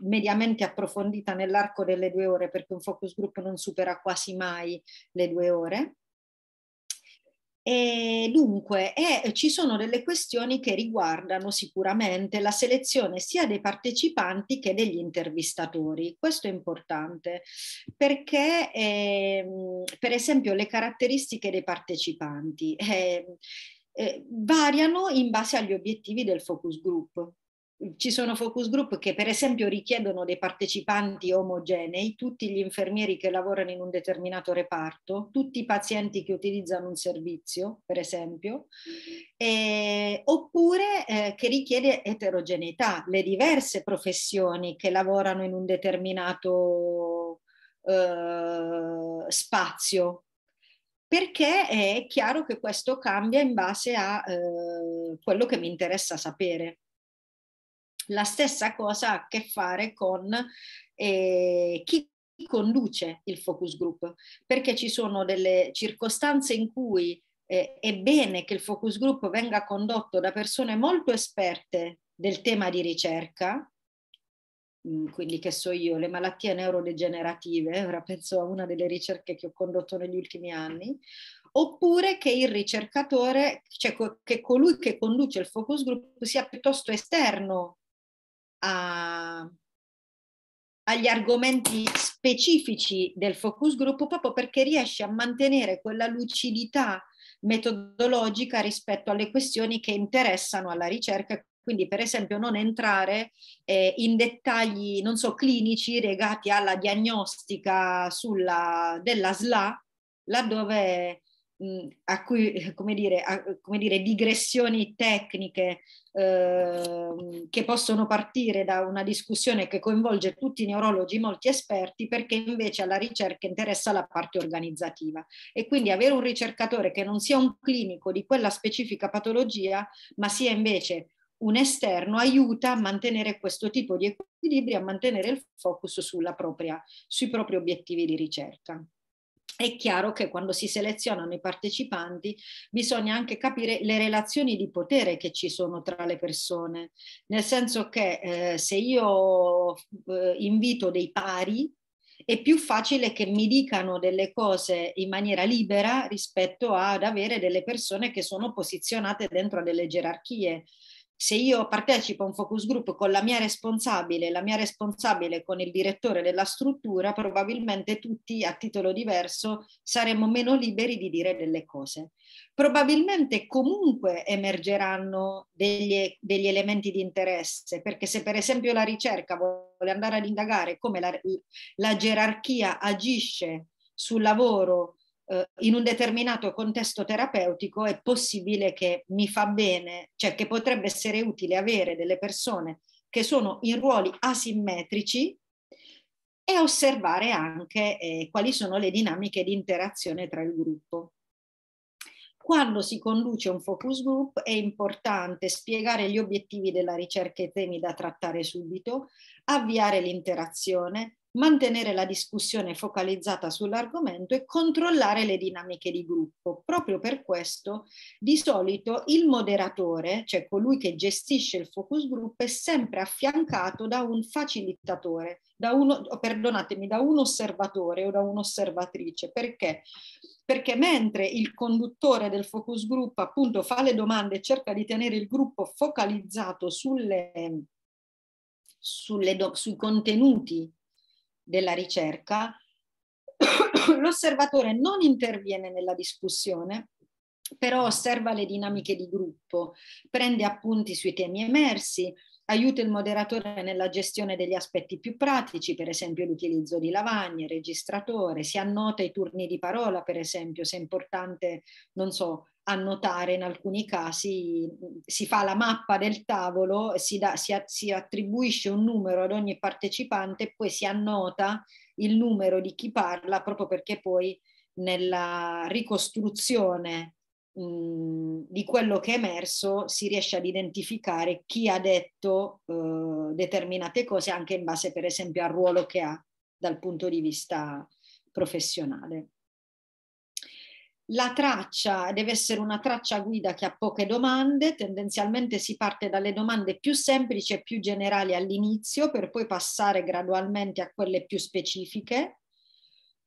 mediamente approfondita nell'arco delle due ore perché un focus group non supera quasi mai le due ore e dunque, eh, ci sono delle questioni che riguardano sicuramente la selezione sia dei partecipanti che degli intervistatori. Questo è importante perché, eh, per esempio, le caratteristiche dei partecipanti ehm, eh, variano in base agli obiettivi del focus group ci sono focus group che per esempio richiedono dei partecipanti omogenei, tutti gli infermieri che lavorano in un determinato reparto, tutti i pazienti che utilizzano un servizio, per esempio, eh, oppure eh, che richiede eterogeneità, le diverse professioni che lavorano in un determinato eh, spazio, perché è chiaro che questo cambia in base a eh, quello che mi interessa sapere. La stessa cosa ha a che fare con eh, chi conduce il focus group, perché ci sono delle circostanze in cui eh, è bene che il focus group venga condotto da persone molto esperte del tema di ricerca, mm, quindi che so io, le malattie neurodegenerative, ora penso a una delle ricerche che ho condotto negli ultimi anni, oppure che il ricercatore, cioè che colui che conduce il focus group sia piuttosto esterno a, agli argomenti specifici del focus group proprio perché riesce a mantenere quella lucidità metodologica rispetto alle questioni che interessano alla ricerca. Quindi, per esempio, non entrare eh, in dettagli, non so, clinici legati alla diagnostica sulla, della SLA, laddove a cui, eh, come dire, a, eh, come dire digressioni tecniche eh, che possono partire da una discussione che coinvolge tutti i neurologi, molti esperti, perché invece alla ricerca interessa la parte organizzativa. E quindi avere un ricercatore che non sia un clinico di quella specifica patologia, ma sia invece un esterno aiuta a mantenere questo tipo di equilibri, a mantenere il focus propria, sui propri obiettivi di ricerca è chiaro che quando si selezionano i partecipanti bisogna anche capire le relazioni di potere che ci sono tra le persone, nel senso che eh, se io eh, invito dei pari è più facile che mi dicano delle cose in maniera libera rispetto ad avere delle persone che sono posizionate dentro delle gerarchie se io partecipo a un focus group con la mia responsabile, la mia responsabile con il direttore della struttura, probabilmente tutti a titolo diverso saremmo meno liberi di dire delle cose. Probabilmente comunque emergeranno degli, degli elementi di interesse, perché se per esempio la ricerca vuole andare ad indagare come la, la gerarchia agisce sul lavoro eh, in un determinato contesto terapeutico è possibile che mi fa bene, cioè che potrebbe essere utile avere delle persone che sono in ruoli asimmetrici e osservare anche eh, quali sono le dinamiche di interazione tra il gruppo. Quando si conduce un focus group è importante spiegare gli obiettivi della ricerca e i temi da trattare subito, avviare l'interazione, mantenere la discussione focalizzata sull'argomento e controllare le dinamiche di gruppo. Proprio per questo, di solito il moderatore, cioè colui che gestisce il focus group, è sempre affiancato da un facilitatore, da uno, perdonatemi, da un osservatore o da un'osservatrice. Perché? perché mentre il conduttore del focus group appunto fa le domande e cerca di tenere il gruppo focalizzato sulle, sulle do, sui contenuti della ricerca, l'osservatore non interviene nella discussione, però osserva le dinamiche di gruppo, prende appunti sui temi emersi, aiuta il moderatore nella gestione degli aspetti più pratici, per esempio l'utilizzo di lavagne, registratore, si annota i turni di parola, per esempio, se è importante, non so, annotare in alcuni casi, si fa la mappa del tavolo, si, da, si, si, attribuisce un numero ad ogni partecipante e poi si annota il numero di chi parla proprio perché poi nella ricostruzione mh, di quello che è emerso si riesce ad identificare chi ha detto eh, determinate cose anche in base per esempio al ruolo che ha dal punto di vista professionale. La traccia deve essere una traccia guida che ha poche domande, tendenzialmente si parte dalle domande più semplici e più generali all'inizio per poi passare gradualmente a quelle più specifiche.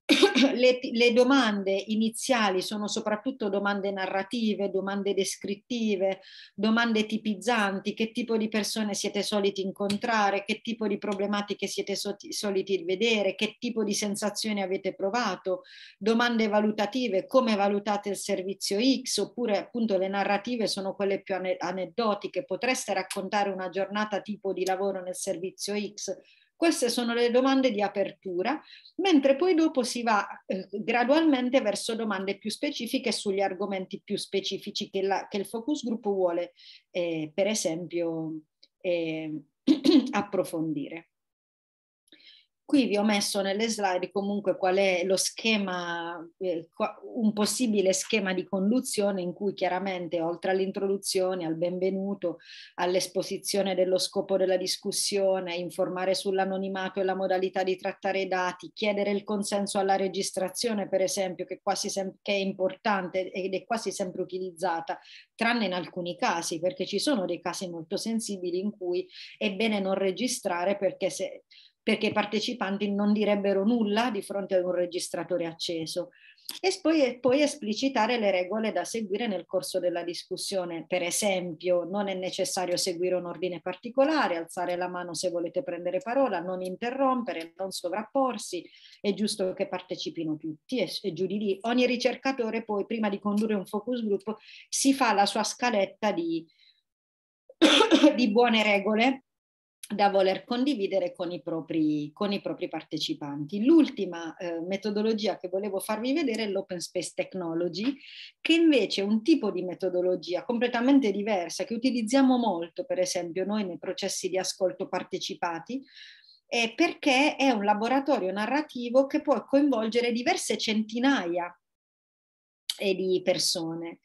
le, le, domande iniziali sono soprattutto domande narrative, domande descrittive, domande tipizzanti, che tipo di persone siete soliti incontrare, che tipo di problematiche siete so, soliti vedere, che tipo di sensazioni avete provato, domande valutative, come valutate il servizio X, oppure appunto le narrative sono quelle più aneddotiche, potreste raccontare una giornata tipo di lavoro nel servizio X, queste sono le domande di apertura, mentre poi dopo si va eh, gradualmente verso domande più specifiche sugli argomenti più specifici che, la, che il focus group vuole, eh, per esempio, eh, approfondire. Qui vi ho messo nelle slide comunque qual è lo schema, eh, un possibile schema di conduzione in cui chiaramente oltre all'introduzione, al benvenuto, all'esposizione dello scopo della discussione, informare sull'anonimato e la modalità di trattare i dati, chiedere il consenso alla registrazione per esempio, che, sem- che è importante ed è quasi sempre utilizzata, tranne in alcuni casi, perché ci sono dei casi molto sensibili in cui è bene non registrare perché se perché i partecipanti non direbbero nulla di fronte ad un registratore acceso. E poi, poi, esplicitare le regole da seguire nel corso della discussione. Per esempio, non è necessario seguire un ordine particolare, alzare la mano se volete prendere parola, non interrompere, non sovrapporsi, è giusto che partecipino tutti e, e giù di lì. Ogni ricercatore poi, prima di condurre un focus group, si fa la sua scaletta di, di buone regole da voler condividere con i propri, con i propri partecipanti. L'ultima eh, metodologia che volevo farvi vedere è l'Open Space Technology, che invece è un tipo di metodologia completamente diversa, che utilizziamo molto, per esempio, noi nei processi di ascolto partecipati, eh, perché è un laboratorio narrativo che può coinvolgere diverse centinaia eh, di persone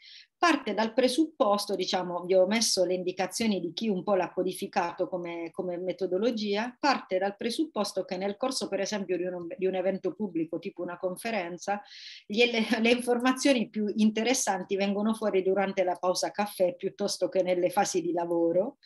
parte dal presupposto, diciamo, vi ho messo le indicazioni di chi un po' l'ha codificato come, come metodologia, parte dal presupposto che nel corso, per esempio, di un, di un evento pubblico, tipo una conferenza, gli, le, le informazioni più interessanti vengono fuori durante la pausa caffè piuttosto che nelle fasi di lavoro.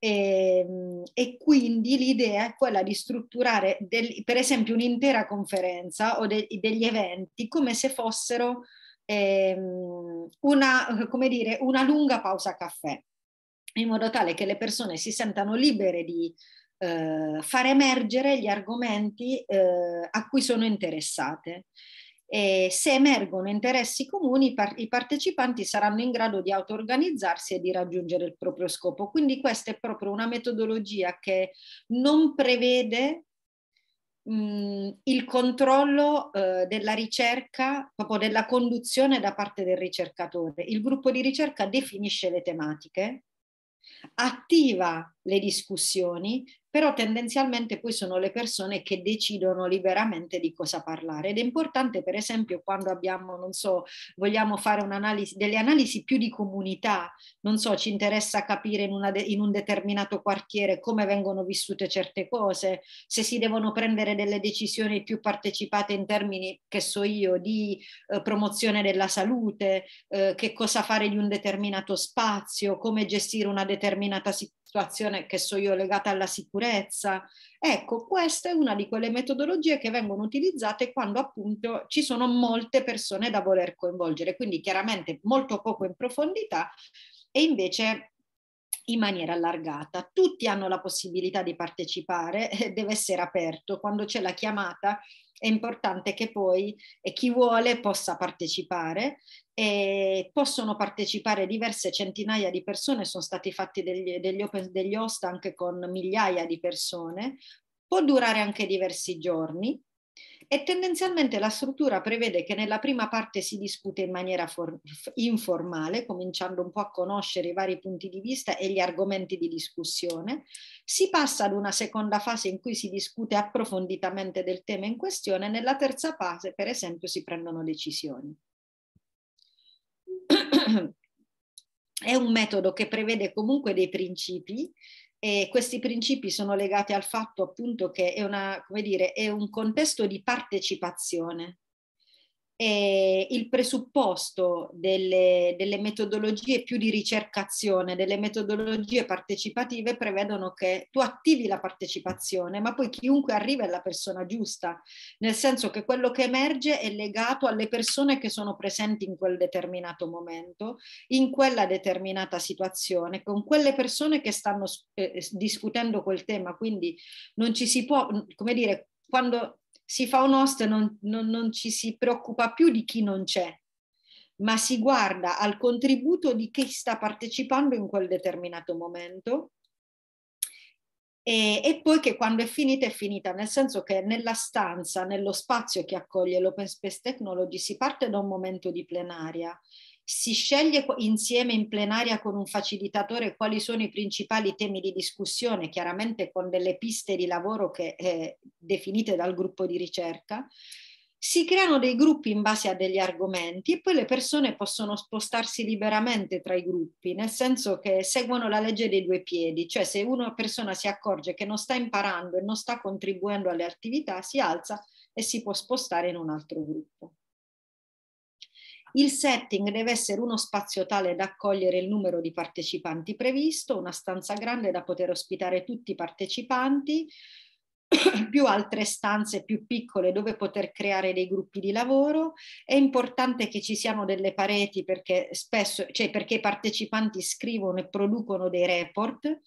E, ehm, e, quindi l'idea è quella di strutturare del, per esempio un'intera conferenza o de, degli eventi come se fossero ehm, una, come dire, una lunga pausa caffè, in modo tale che le persone si sentano libere di eh, far emergere gli argomenti eh, a cui sono interessate. E se emergono interessi comuni, par- i partecipanti saranno in grado di auto-organizzarsi e di raggiungere il proprio scopo. Quindi questa è proprio una metodologia che non prevede mh, mm, il controllo eh, della ricerca, proprio della conduzione da parte del ricercatore. Il gruppo di ricerca definisce le tematiche, attiva le discussioni, però tendenzialmente poi sono le persone che decidono liberamente di cosa parlare ed è importante per esempio quando abbiamo, non so, vogliamo fare un'analisi, delle analisi più di comunità, non so, ci interessa capire in, de, in un determinato quartiere come vengono vissute certe cose, se si devono prendere delle decisioni più partecipate in termini, che so io, di eh, promozione della salute, eh, che cosa fare di un determinato spazio, come gestire una determinata situazione situazione che so io legata alla sicurezza. Ecco, questa è una di quelle metodologie che vengono utilizzate quando appunto ci sono molte persone da voler coinvolgere, quindi chiaramente molto poco in profondità e invece in maniera allargata. Tutti hanno la possibilità di partecipare, eh, deve essere aperto. Quando c'è la chiamata è importante che poi chi vuole possa partecipare e possono partecipare diverse centinaia di persone, sono stati fatti degli, degli, open, degli host anche con migliaia di persone, può durare anche diversi giorni, e tendenzialmente la struttura prevede che nella prima parte si discute in maniera for- informale, cominciando un po' a conoscere i vari punti di vista e gli argomenti di discussione, si passa ad una seconda fase in cui si discute approfonditamente del tema in questione, nella terza fase per esempio si prendono decisioni. È un metodo che prevede comunque dei principi e questi principi sono legati al fatto appunto che è, una, dire, è un contesto di partecipazione, eh, il presupposto delle, delle, metodologie più di ricercazione, delle metodologie partecipative prevedono che tu attivi la partecipazione, ma poi chiunque arriva è la persona giusta, nel senso che quello che emerge è legato alle persone che sono presenti in quel determinato momento, in quella determinata situazione, con quelle persone che stanno eh, discutendo quel tema, quindi non ci si può, come dire, quando si fa un host non, non, non ci si preoccupa più di chi non c'è, ma si guarda al contributo di chi sta partecipando in quel determinato momento e, e, poi che quando è finita è finita, nel senso che nella stanza, nello spazio che accoglie l'Open Space Technology si parte da un momento di plenaria si sceglie insieme in plenaria con un facilitatore quali sono i principali temi di discussione, chiaramente con delle piste di lavoro che, eh, definite dal gruppo di ricerca. Si creano dei gruppi in base a degli argomenti e poi le persone possono spostarsi liberamente tra i gruppi, nel senso che seguono la legge dei due piedi, cioè se una persona si accorge che non sta imparando e non sta contribuendo alle attività, si alza e si può spostare in un altro gruppo. Il setting deve essere uno spazio tale da accogliere il numero di partecipanti previsto, una stanza grande da poter ospitare tutti i partecipanti, più altre stanze più piccole dove poter creare dei gruppi di lavoro. È importante che ci siano delle pareti perché spesso, cioè perché i partecipanti scrivono e producono dei report.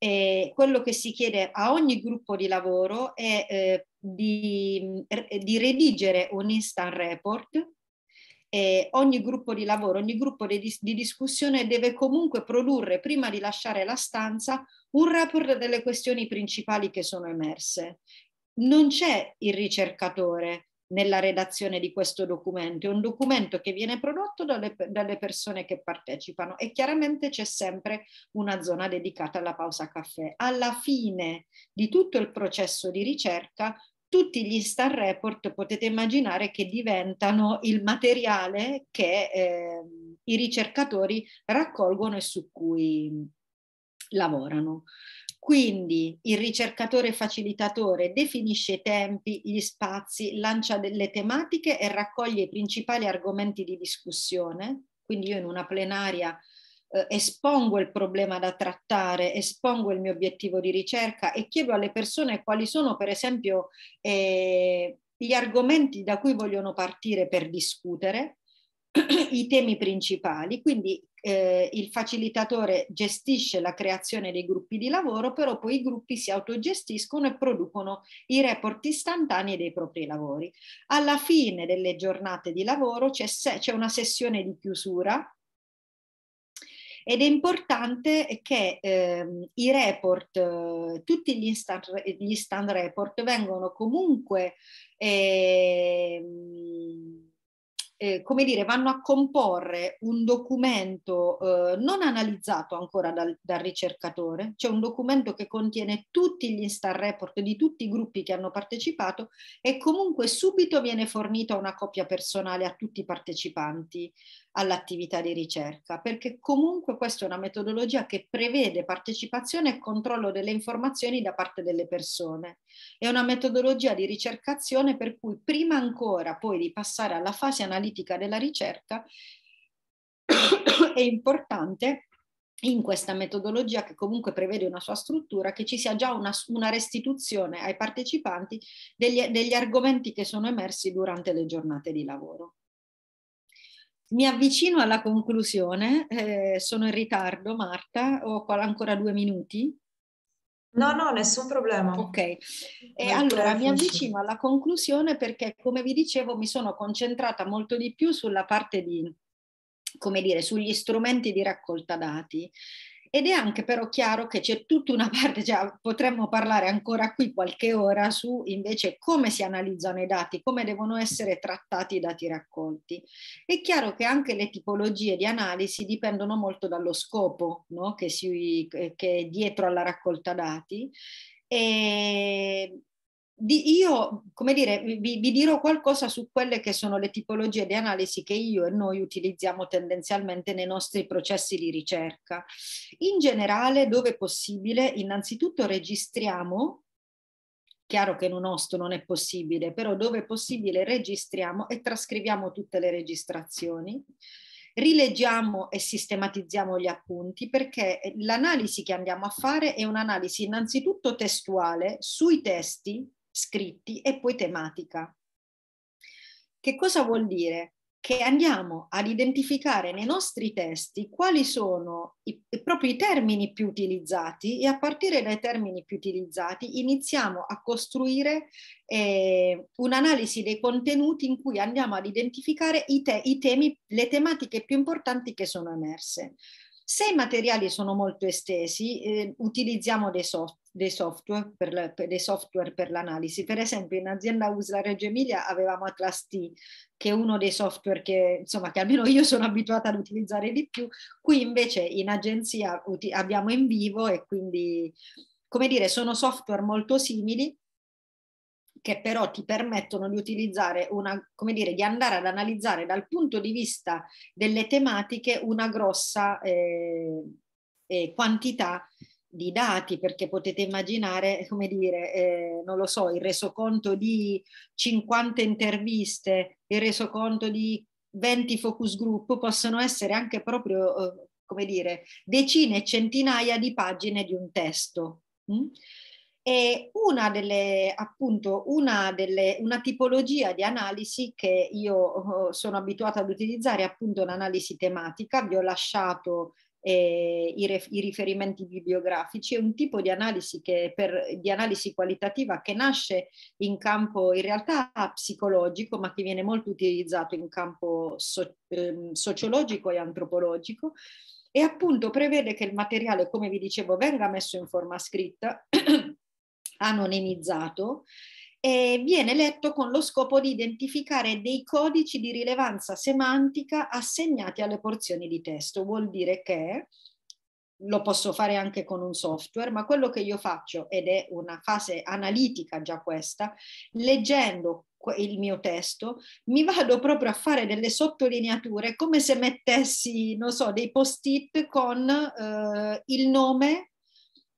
E quello che si chiede a ogni gruppo di lavoro è eh, di, di redigere un instant report eh, ogni gruppo di lavoro, ogni gruppo di, di discussione deve comunque produrre, prima di lasciare la stanza, un report delle questioni principali che sono emerse. Non c'è il ricercatore, nella redazione di questo documento, è un documento che viene prodotto dalle, dalle, persone che partecipano e chiaramente c'è sempre una zona dedicata alla pausa caffè. Alla fine di tutto il processo di ricerca tutti gli star report potete immaginare che diventano il materiale che eh, i ricercatori raccolgono e su cui lavorano. Quindi il ricercatore facilitatore definisce i tempi, gli spazi, lancia delle tematiche e raccoglie i principali argomenti di discussione. Quindi io in una plenaria eh, espongo il problema da trattare, espongo il mio obiettivo di ricerca e chiedo alle persone quali sono per esempio eh, gli argomenti da cui vogliono partire per discutere, i temi principali, quindi eh, il facilitatore gestisce la creazione dei gruppi di lavoro, però poi i gruppi si autogestiscono e producono i report istantanei dei propri lavori. Alla fine delle giornate di lavoro c'è, se- c'è una sessione di chiusura ed è importante che ehm, i report, eh, tutti gli stand, gli stand report vengono comunque, ehm, eh, come dire, vanno a comporre un documento eh, non analizzato ancora dal, dal ricercatore, cioè un documento che contiene tutti gli stand report di tutti i gruppi che hanno partecipato e comunque subito viene fornita una copia personale a tutti i partecipanti all'attività di ricerca, perché comunque questa è una metodologia che prevede partecipazione e controllo delle informazioni da parte delle persone. È una metodologia di ricercazione per cui prima ancora poi di passare alla fase analitica della ricerca è importante in questa metodologia che comunque prevede una sua struttura, che ci sia già una, una restituzione ai partecipanti degli, degli argomenti che sono emersi durante le giornate di lavoro. Mi avvicino alla conclusione, eh, sono in ritardo Marta, ho ancora due minuti. No, no, nessun problema. Ok, e eh, allora mi avvicino alla conclusione perché come vi dicevo mi sono concentrata molto di più sulla parte di, come dire, sugli strumenti di raccolta dati ed è anche però chiaro che c'è tutta una parte, già cioè, potremmo parlare ancora qui qualche ora su invece come si analizzano i dati, come devono essere trattati i dati raccolti. È chiaro che anche le tipologie di analisi dipendono molto dallo scopo no? che, si, che è dietro alla raccolta dati e, di, io, come dire, vi, vi, dirò qualcosa su quelle che sono le tipologie di analisi che io e noi utilizziamo tendenzialmente nei nostri processi di ricerca. In generale, dove possibile, innanzitutto registriamo, chiaro che in un host non è possibile, però dove possibile registriamo e trascriviamo tutte le registrazioni rileggiamo e sistematizziamo gli appunti perché l'analisi che andiamo a fare è un'analisi innanzitutto testuale sui testi scritti e poi tematica. Che cosa vuol dire? Che andiamo ad identificare nei nostri testi quali sono i, i propri termini più utilizzati e a partire dai termini più utilizzati iniziamo a costruire eh, un'analisi dei contenuti in cui andiamo ad identificare i, te, i temi, le tematiche più importanti che sono emerse. Se i materiali sono molto estesi, eh, utilizziamo dei soft, dei software per, la, dei software per l'analisi. Per esempio, in azienda USLA Reggio Emilia avevamo Atlas T, che è uno dei software che, insomma, che almeno io sono abituata ad utilizzare di più. Qui invece in agenzia uti- abbiamo in vivo e quindi, come dire, sono software molto simili che però ti permettono di utilizzare una, come dire, di andare ad analizzare dal punto di vista delle tematiche una grossa eh, eh, quantità di dati, perché potete immaginare, eh, come dire, eh, non lo so, il resoconto di 50 interviste, il resoconto di 20 focus group possono essere anche proprio, eh, come dire, decine e centinaia di pagine di un testo. Mm? E una delle, appunto, una delle, una tipologia di analisi che io oh, sono abituata ad utilizzare è appunto un'analisi tematica. Vi ho lasciato eh, i, re, i, riferimenti bibliografici, è un tipo di analisi, che per, di analisi qualitativa che nasce in campo in realtà psicologico, ma che viene molto utilizzato in campo so, eh, sociologico e antropologico. E appunto prevede che il materiale, come vi dicevo, venga messo in forma scritta, anonimizzato, eh, viene letto con lo scopo di identificare dei codici di rilevanza semantica assegnati alle porzioni di testo. Vuol dire che lo posso fare anche con un software, ma quello che io faccio, ed è una fase analitica già questa, leggendo il mio testo, mi vado proprio a fare delle sottolineature come se mettessi, non so, dei post-it con eh, il nome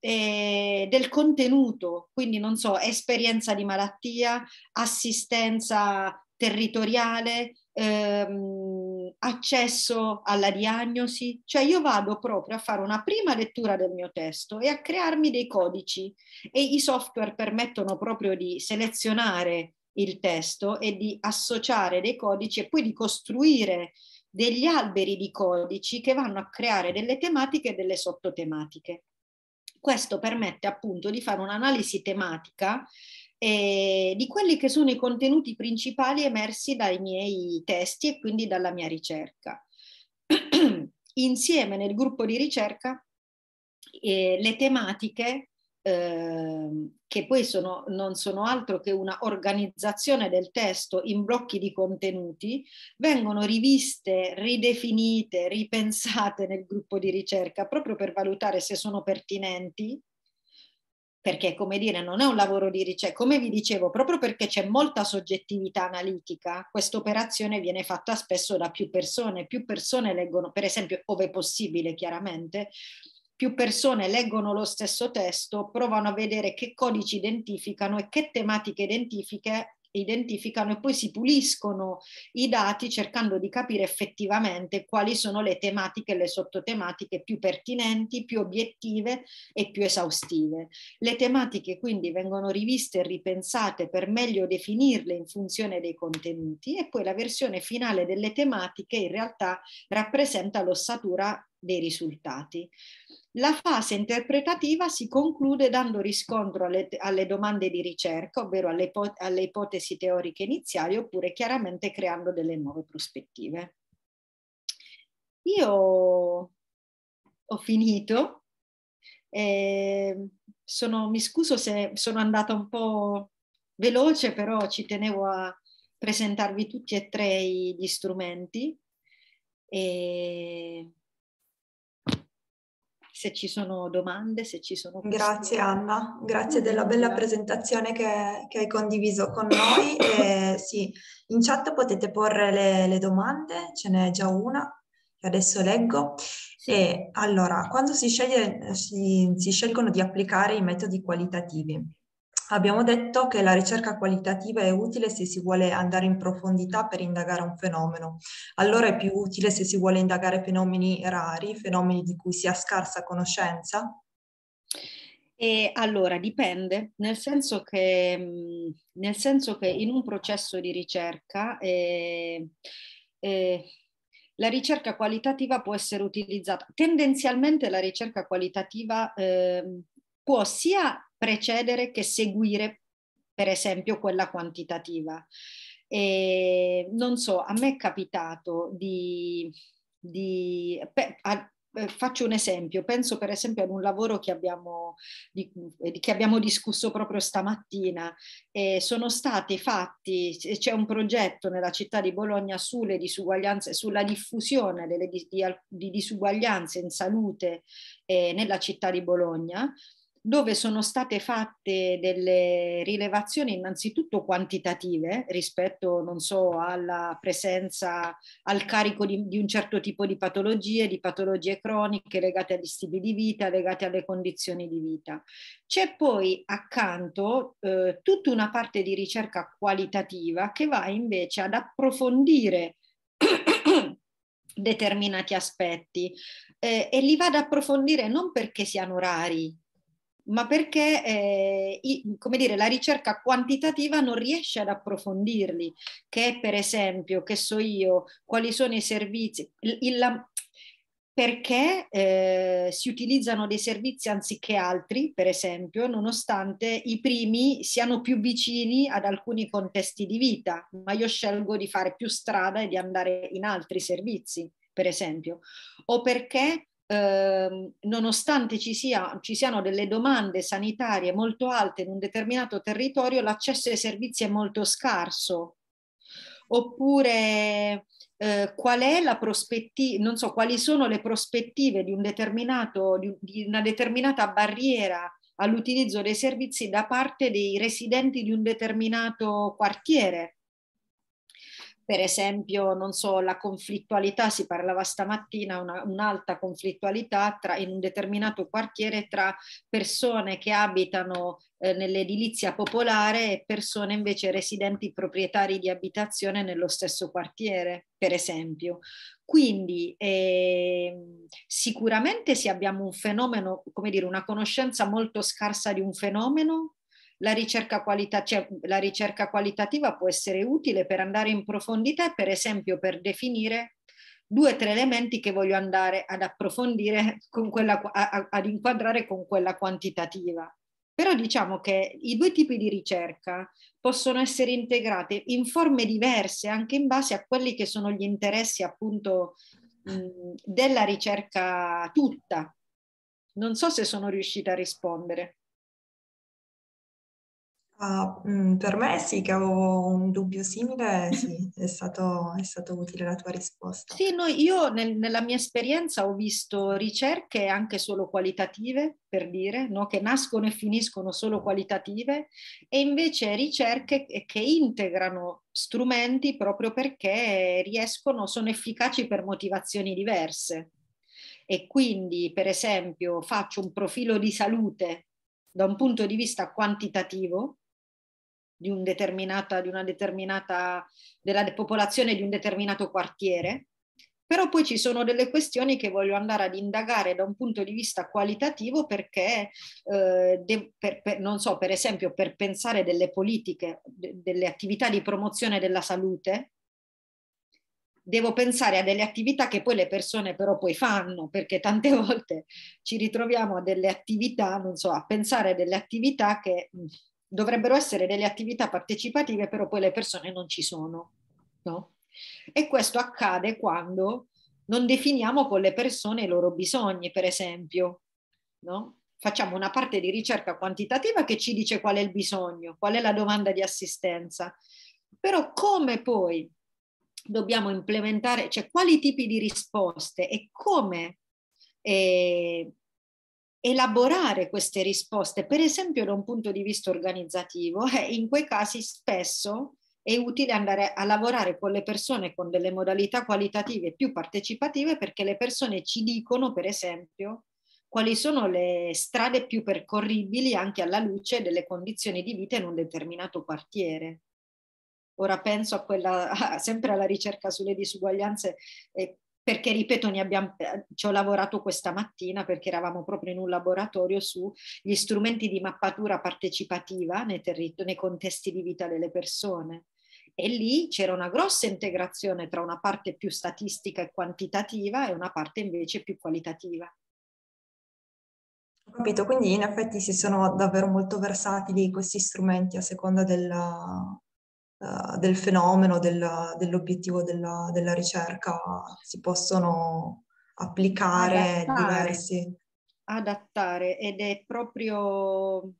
eh, del contenuto, quindi non so, esperienza di malattia, assistenza territoriale, ehm, accesso alla diagnosi, cioè io vado proprio a fare una prima lettura del mio testo e a crearmi dei codici e i software permettono proprio di selezionare il testo e di associare dei codici e poi di costruire degli alberi di codici che vanno a creare delle tematiche e delle sottotematiche. Questo permette appunto di fare un'analisi tematica eh, di quelli che sono i contenuti principali emersi dai miei testi e quindi dalla mia ricerca. Insieme nel gruppo di ricerca eh, le tematiche eh, che poi sono, non sono altro che una organizzazione del testo in blocchi di contenuti, vengono riviste, ridefinite, ripensate nel gruppo di ricerca proprio per valutare se sono pertinenti perché come dire non è un lavoro di ricerca, come vi dicevo, proprio perché c'è molta soggettività analitica, questa operazione viene fatta spesso da più persone, più persone leggono, per esempio, ove possibile chiaramente, più persone leggono lo stesso testo, provano a vedere che codici identificano e che tematiche identifiche identificano e poi si puliscono i dati cercando di capire effettivamente quali sono le tematiche e le sottotematiche più pertinenti, più obiettive e più esaustive. Le tematiche quindi vengono riviste e ripensate per meglio definirle in funzione dei contenuti e poi la versione finale delle tematiche in realtà rappresenta l'ossatura dei risultati. La fase interpretativa si conclude dando riscontro alle, alle domande di ricerca, ovvero alle, alle ipotesi teoriche iniziali, oppure chiaramente creando delle nuove prospettive. Io ho finito. Eh, sono, mi scuso se sono andata un po' veloce, però ci tenevo a presentarvi tutti e tre gli strumenti. E ehm, se ci sono domande, se ci sono... Grazie Anna, grazie della bella presentazione che, che hai condiviso con noi. E, sì, in chat potete porre le, le domande, ce n'è già una che adesso leggo. Sì. E, allora, quando si, sceglie, si, si scelgono di applicare i metodi qualitativi, Abbiamo detto che la ricerca qualitativa è utile se si vuole andare in profondità per indagare un fenomeno. Allora è più utile se si vuole indagare fenomeni rari, fenomeni di cui si ha scarsa conoscenza? E allora dipende, nel senso che, nel senso che in un processo di ricerca eh, eh, la ricerca qualitativa può essere utilizzata. Tendenzialmente la ricerca qualitativa eh, può sia precedere che seguire, per esempio, quella quantitativa. E non so, a me è capitato di... di per, a, eh, faccio un esempio, penso per esempio ad un lavoro che abbiamo, di, eh, che abbiamo discusso proprio stamattina, eh, sono stati fatti, c'è un progetto nella città di Bologna sulle disuguaglianze, sulla diffusione delle, di, di, di disuguaglianze in salute eh, nella città di Bologna, dove sono state fatte delle rilevazioni innanzitutto quantitative rispetto, non so, alla presenza, al carico di, di un certo tipo di patologie, di patologie croniche legate agli stili di vita, legate alle condizioni di vita. C'è poi accanto eh, tutta una parte di ricerca qualitativa che va invece ad approfondire determinati aspetti eh, e li va ad approfondire non perché siano rari, ma perché eh, i, dire, la ricerca quantitativa non riesce ad approfondirli, che è per esempio, che so io, quali sono i servizi, il, il, perché eh, si utilizzano dei servizi anziché altri, per esempio, nonostante i primi siano più vicini ad alcuni contesti di vita, ma io scelgo di fare più strada e di andare in altri servizi, per esempio, o perché Ehm, nonostante ci, sia, ci, siano delle domande sanitarie molto alte in un determinato territorio, l'accesso ai servizi è molto scarso. Oppure eh, qual è la prospettiva, non so, quali sono le prospettive di, un di, di una determinata barriera all'utilizzo dei servizi da parte dei residenti di un determinato quartiere per esempio, non so, la conflittualità, si parlava stamattina, una, un'alta conflittualità tra, in un determinato quartiere tra persone che abitano eh, nell'edilizia popolare e persone invece residenti proprietari di abitazione nello stesso quartiere, per esempio. Quindi eh, sicuramente se abbiamo un fenomeno, come dire, una conoscenza molto scarsa di un fenomeno, la ricerca, qualita- cioè, la ricerca qualitativa può essere utile per andare in profondità e per esempio per definire due o tre elementi che voglio andare ad approfondire, con quella, a, a, ad inquadrare con quella quantitativa. Però diciamo che i due tipi di ricerca possono essere integrate in forme diverse anche in base a quelli che sono gli interessi appunto mh, della ricerca tutta. Non so se sono riuscita a rispondere. Uh, per me sì, che avevo un dubbio simile, sì, è, stato, è stato, utile la tua risposta. Sì, no, io nel, nella mia esperienza ho visto ricerche anche solo qualitative, per dire, no? che nascono e finiscono solo qualitative, e invece ricerche che integrano strumenti proprio perché riescono, sono efficaci per motivazioni diverse. E quindi, per esempio, faccio un profilo di salute da un punto di vista quantitativo di, un di una determinata, della popolazione di un determinato quartiere, però poi ci sono delle questioni che voglio andare ad indagare da un punto di vista qualitativo perché, eh, de, per, per, non so, per esempio, per pensare delle politiche, de, delle attività di promozione della salute, devo pensare a delle attività che poi le persone però poi fanno, perché tante volte ci ritroviamo a delle attività, non so, a pensare a delle attività che dovrebbero essere delle attività partecipative, però poi le persone non ci sono. No? E questo accade quando non definiamo con le persone i loro bisogni, per esempio. No? Facciamo una parte di ricerca quantitativa che ci dice qual è il bisogno, qual è la domanda di assistenza, però come poi dobbiamo implementare, cioè quali tipi di risposte e come eh, elaborare queste risposte, per esempio da un punto di vista organizzativo, eh, in quei casi spesso è utile andare a lavorare con le persone con delle modalità qualitative più partecipative perché le persone ci dicono, per esempio, quali sono le strade più percorribili anche alla luce delle condizioni di vita in un determinato quartiere. Ora penso a quella, sempre alla ricerca sulle disuguaglianze eh, perché ripeto, abbiamo, eh, ci ho lavorato questa mattina perché eravamo proprio in un laboratorio sugli strumenti di mappatura partecipativa nei, terri- nei contesti di vita delle persone. E lì c'era una grossa integrazione tra una parte più statistica e quantitativa e una parte invece più qualitativa. Ho capito, quindi in effetti si sono davvero molto versatili questi strumenti a seconda della, eh, del fenomeno, del, dell'obiettivo della, della, ricerca, si possono applicare adattare, diversi. Adattare ed è proprio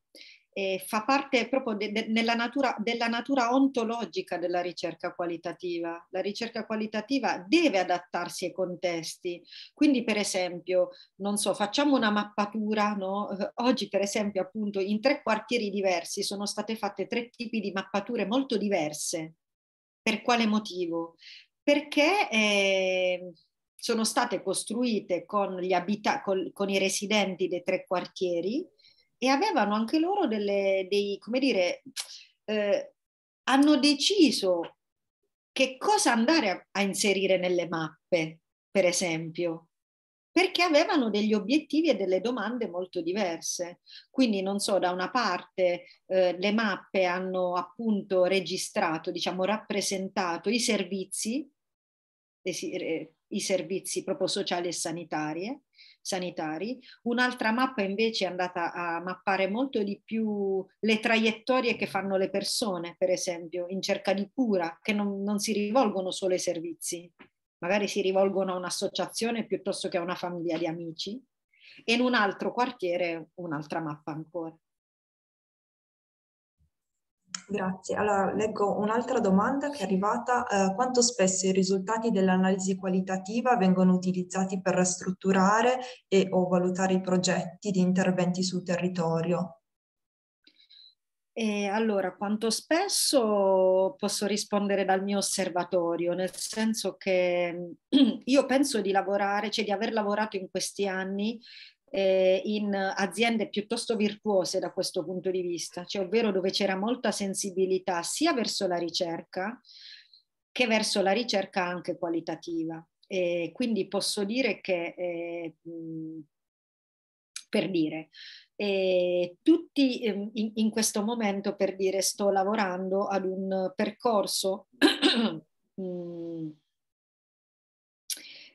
eh, fa parte proprio de, de, della, natura, della natura ontologica della ricerca qualitativa. La ricerca qualitativa deve adattarsi ai contesti. Quindi, per esempio, non so, facciamo una mappatura, no? Eh, oggi, per esempio, appunto, in tre quartieri diversi sono state fatte tre tipi di mappature molto diverse. Per quale motivo? Perché... Eh, sono state costruite con, abita- con, con i residenti dei tre quartieri, e avevano anche loro delle, dei, come dire, eh, hanno deciso che cosa andare a, a inserire nelle mappe, per esempio, perché avevano degli obiettivi e delle domande molto diverse. Quindi, non so, da una parte eh, le mappe hanno appunto registrato, diciamo, rappresentato i servizi, eh, i servizi proprio sociali e sanitarie, sanitari. Un'altra mappa invece è andata a mappare molto di più le traiettorie che fanno le persone, per esempio, in cerca di cura, che non, non si rivolgono solo ai servizi, magari si rivolgono a un'associazione piuttosto che a una famiglia di amici. E in un altro quartiere un'altra mappa ancora. Grazie. Allora, leggo un'altra domanda che è arrivata. Eh, quanto spesso i risultati dell'analisi qualitativa vengono utilizzati per strutturare e o valutare i progetti di interventi sul territorio? E eh, allora, quanto spesso posso rispondere dal mio osservatorio, nel senso che io penso di lavorare, cioè di aver lavorato in questi anni eh, in aziende piuttosto virtuose da questo punto di vista, cioè ovvero dove c'era molta sensibilità sia verso la ricerca che verso la ricerca anche qualitativa. E quindi posso dire che, eh, per dire, eh, tutti ehm, in, in questo momento, per dire, sto lavorando ad un percorso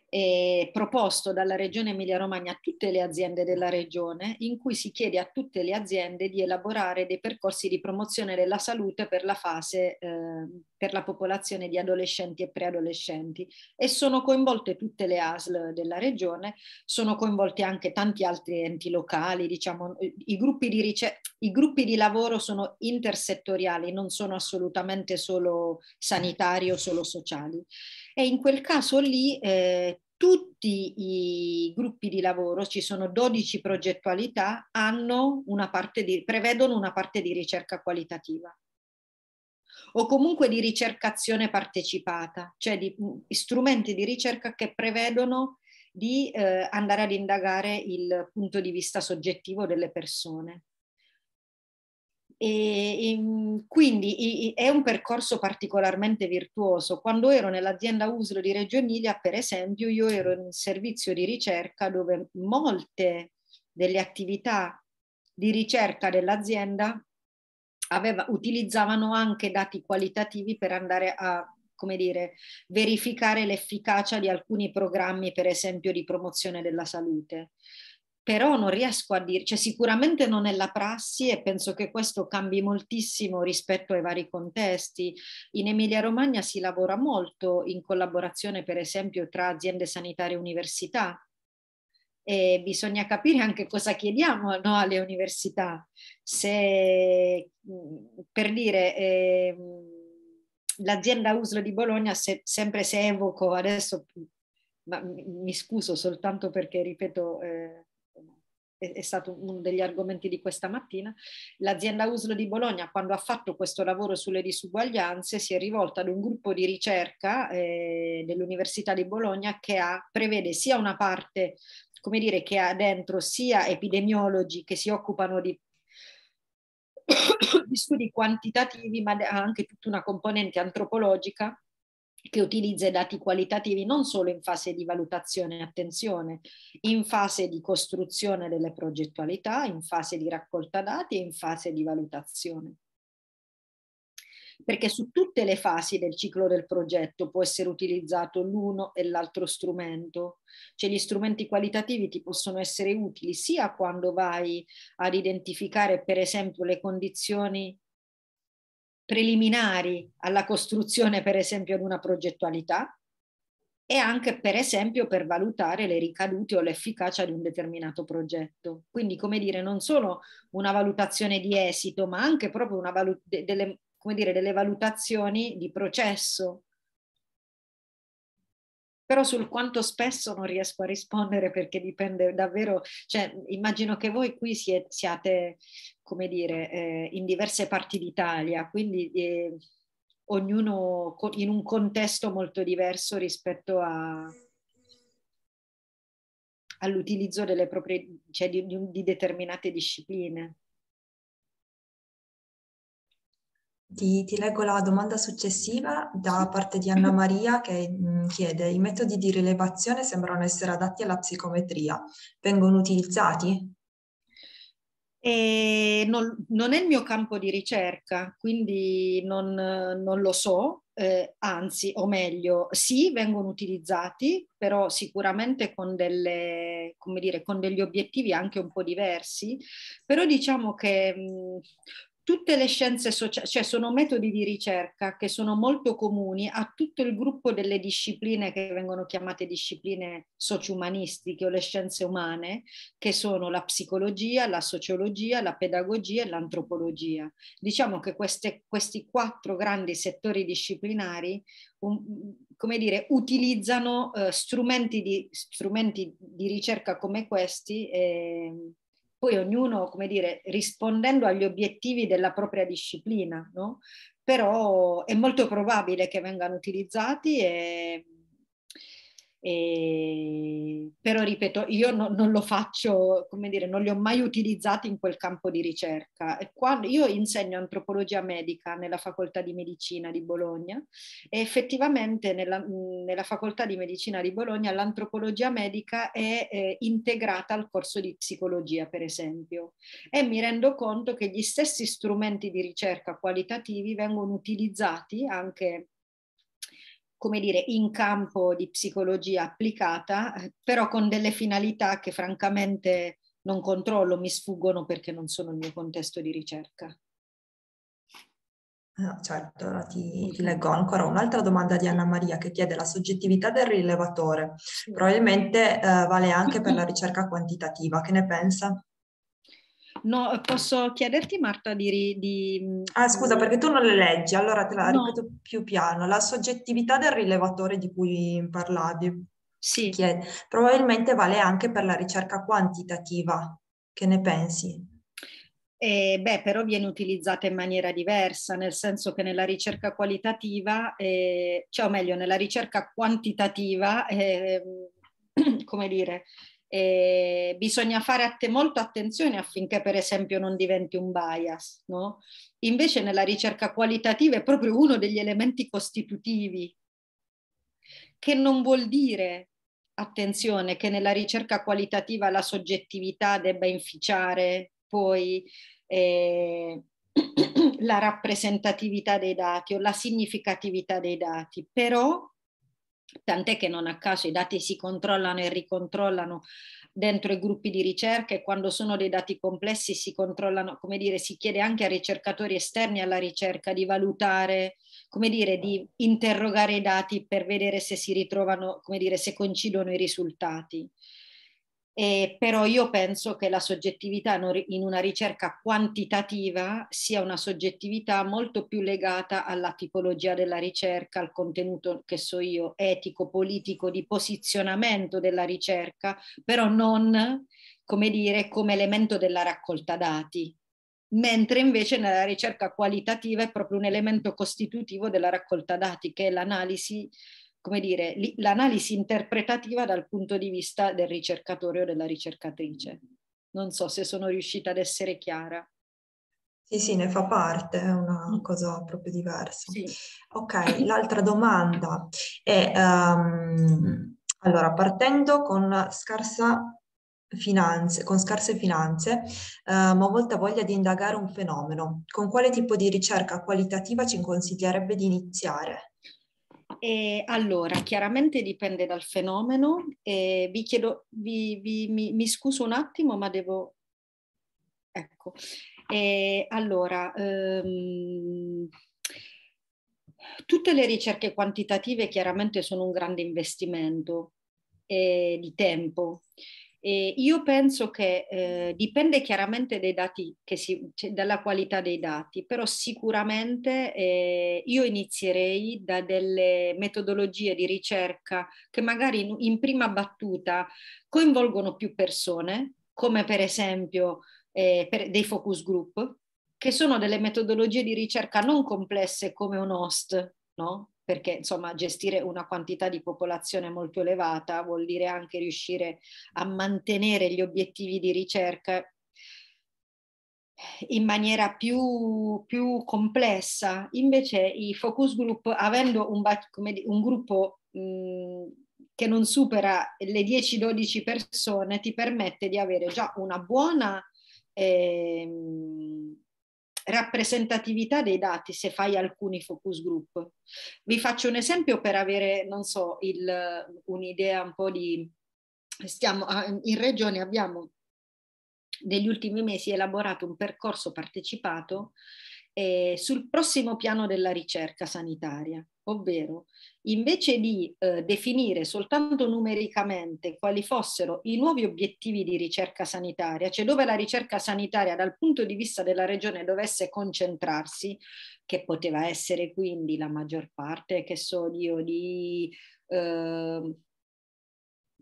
eh, proposto dalla Regione Emilia-Romagna a tutte le aziende della Regione, in cui si chiede a tutte le aziende di elaborare dei percorsi di promozione della salute per la fase, eh, per la popolazione di adolescenti e preadolescenti. E sono coinvolte tutte le ASL della Regione, sono coinvolti anche tanti altri enti locali, diciamo, eh, i gruppi di, rice- i gruppi di lavoro sono intersettoriali, non sono assolutamente solo sanitari o solo sociali e in quel caso lì eh, tutti i gruppi di lavoro, ci sono 12 progettualità, una di, prevedono una parte di ricerca qualitativa o comunque di ricercazione partecipata, cioè di, mm, strumenti di ricerca che prevedono di eh, andare ad indagare il punto di vista soggettivo delle persone. E, e, mm, quindi e, è un percorso particolarmente virtuoso. Quando ero nell'azienda Uslo di Reggio Emilia, per esempio, io ero in un servizio di ricerca dove molte delle attività di ricerca dell'azienda aveva, utilizzavano anche dati qualitativi per andare a come dire, verificare l'efficacia di alcuni programmi, per esempio, di promozione della salute però non riesco a dire, cioè sicuramente non è la prassi e penso che questo cambi moltissimo rispetto ai vari contesti. In Emilia Romagna si lavora molto in collaborazione per esempio tra aziende sanitarie e università e bisogna capire anche cosa chiediamo no, alle università. Se, mhmm, per dire... Eh, l'azienda Uslo di Bologna, se, sempre se evoco adesso, ma mi, mi scuso soltanto perché ripeto, eh, è, stato uno degli argomenti di questa mattina, l'azienda USL di Bologna quando ha fatto questo lavoro sulle disuguaglianze si è rivolta ad un gruppo di ricerca eh, dell'Università di Bologna che ha, prevede sia una parte come dire, che ha dentro sia epidemiologi che si occupano di di studi quantitativi, ma anche tutta una componente antropologica che utilizza i dati qualitativi non solo in fase di valutazione e attenzione, in fase di costruzione delle progettualità, in fase di raccolta dati e in fase di valutazione. Perché su tutte le fasi del ciclo del progetto può essere utilizzato l'uno e l'altro strumento, cioè gli strumenti qualitativi ti possono essere utili sia quando vai ad identificare per esempio le condizioni preliminari alla costruzione, per esempio, di una progettualità e anche, per esempio, per valutare le ricadute o l'efficacia di un determinato progetto. Quindi, come dire, non solo una valutazione di esito, ma anche proprio valut- delle, dire, delle valutazioni di processo però sul quanto spesso non riesco a rispondere perché dipende davvero, cioè immagino che voi qui siete, siate, come dire, eh, in diverse parti d'Italia, quindi eh, ognuno in un contesto molto diverso rispetto a, all'utilizzo delle proprie, cioè di, di determinate discipline. Ti, ti, leggo la domanda successiva da parte di Anna Maria che mm, chiede i metodi di rilevazione sembrano essere adatti alla psicometria, vengono utilizzati? Non, non, è il mio campo di ricerca, quindi non, non lo so, eh, anzi, o meglio, sì, vengono utilizzati, però sicuramente con, delle, dire, con degli obiettivi anche un po' diversi, però diciamo che mh, mm, tutte le scienze sociali, cioè sono metodi di ricerca che sono molto comuni a tutto il gruppo delle discipline che vengono chiamate discipline socio-umanistiche o le scienze umane, che sono la psicologia, la sociologia, la pedagogia e l'antropologia. Diciamo che queste, questi quattro grandi settori disciplinari un, um, come dire, utilizzano uh, strumenti, di, strumenti, di, ricerca come questi. E, ehm, poi ognuno, come dire, rispondendo agli obiettivi della propria disciplina, no? però è molto probabile che vengano utilizzati e e, però ripeto, io no, non lo faccio, come dire, non li ho mai utilizzati in quel campo di ricerca. Quando, io insegno antropologia medica nella facoltà di medicina di Bologna e effettivamente nella, nella facoltà di medicina di Bologna l'antropologia medica è eh, integrata al corso di psicologia, per esempio, e mi rendo conto che gli stessi strumenti di ricerca qualitativi vengono utilizzati anche come dire, in campo di psicologia applicata, eh, però con delle finalità che francamente non controllo, mi sfuggono perché non sono il mio contesto di ricerca. No, ah, certo, allora ti, ti, leggo ancora un'altra domanda di Anna Maria che chiede la soggettività del rilevatore. Probabilmente eh, vale anche per la ricerca quantitativa, che ne pensa? No, posso chiederti Marta di, di, mm, Ah scusa perché tu non le leggi, allora te la no. ripeto più piano. La soggettività del rilevatore di cui parlavi. Sì. Che probabilmente vale anche per la ricerca quantitativa. Che ne pensi? Eh, beh, però viene utilizzata in maniera diversa, nel senso che nella ricerca qualitativa, eh, cioè o meglio, nella ricerca quantitativa, eh, come dire, eh, bisogna fare att- molto attenzione affinché per esempio non diventi un bias. No? Invece nella ricerca qualitativa è proprio uno degli elementi costitutivi, che non vuol dire, attenzione, che nella ricerca qualitativa la soggettività debba inficiare poi eh, la rappresentatività dei dati o la significatività dei dati, però tant'è che non a caso i dati si controllano e ricontrollano dentro i gruppi di ricerca e quando sono dei dati complessi si controllano, come dire, si chiede anche a ricercatori esterni alla ricerca di valutare, come dire, di interrogare i dati per vedere se si ritrovano, come dire, se coincidono i risultati. Eh, però io penso che la soggettività in una ricerca quantitativa sia una soggettività molto più legata alla tipologia della ricerca, al contenuto, che so io, etico, politico, di posizionamento della ricerca, però non, come dire, come elemento della raccolta dati. Mentre invece nella ricerca qualitativa è proprio un elemento costitutivo della raccolta dati, che è l'analisi come dire, l'analisi interpretativa dal punto di vista del ricercatore o della ricercatrice. Non so se sono riuscita ad essere chiara. Sì, sì, ne fa parte, è una mm. cosa proprio diversa. Sì. Ok, l'altra domanda è, um, allora, partendo con scarsa Finanze, con scarse finanze, eh, ma a volte voglia di indagare un fenomeno. Con quale tipo di ricerca qualitativa ci consiglierebbe di iniziare? E allora, chiaramente dipende dal fenomeno. E vi chiedo, vi, vi, mi, mi, scuso un attimo, ma devo... Ecco, e allora, um, tutte le ricerche quantitative chiaramente sono un grande investimento eh, di tempo e io penso che eh, dipende chiaramente dai dati si, cioè, dalla qualità dei dati, però sicuramente eh, io inizierei da delle metodologie di ricerca che magari in, in prima battuta coinvolgono più persone, come per esempio eh, per dei focus group, che sono delle metodologie di ricerca non complesse come un host, no? perché insomma gestire una quantità di popolazione molto elevata vuol dire anche riuscire a mantenere gli obiettivi di ricerca in maniera più, più complessa. Invece i focus group, avendo un, un gruppo mh, mhmm, che non supera le 10-12 persone, ti permette di avere già una buona... Ehm, rappresentatività dei dati se fai alcuni focus group. Vi faccio un esempio per avere, non so, un'idea un po' di... Stiamo, ah, in regione abbiamo negli ultimi mesi elaborato un percorso partecipato eh, sul prossimo piano della ricerca sanitaria, ovvero invece di eh, definire soltanto numericamente quali fossero i nuovi obiettivi di ricerca sanitaria, cioè dove la ricerca sanitaria dal punto di vista della regione dovesse concentrarsi, che poteva essere quindi la maggior parte, che so io, di eh,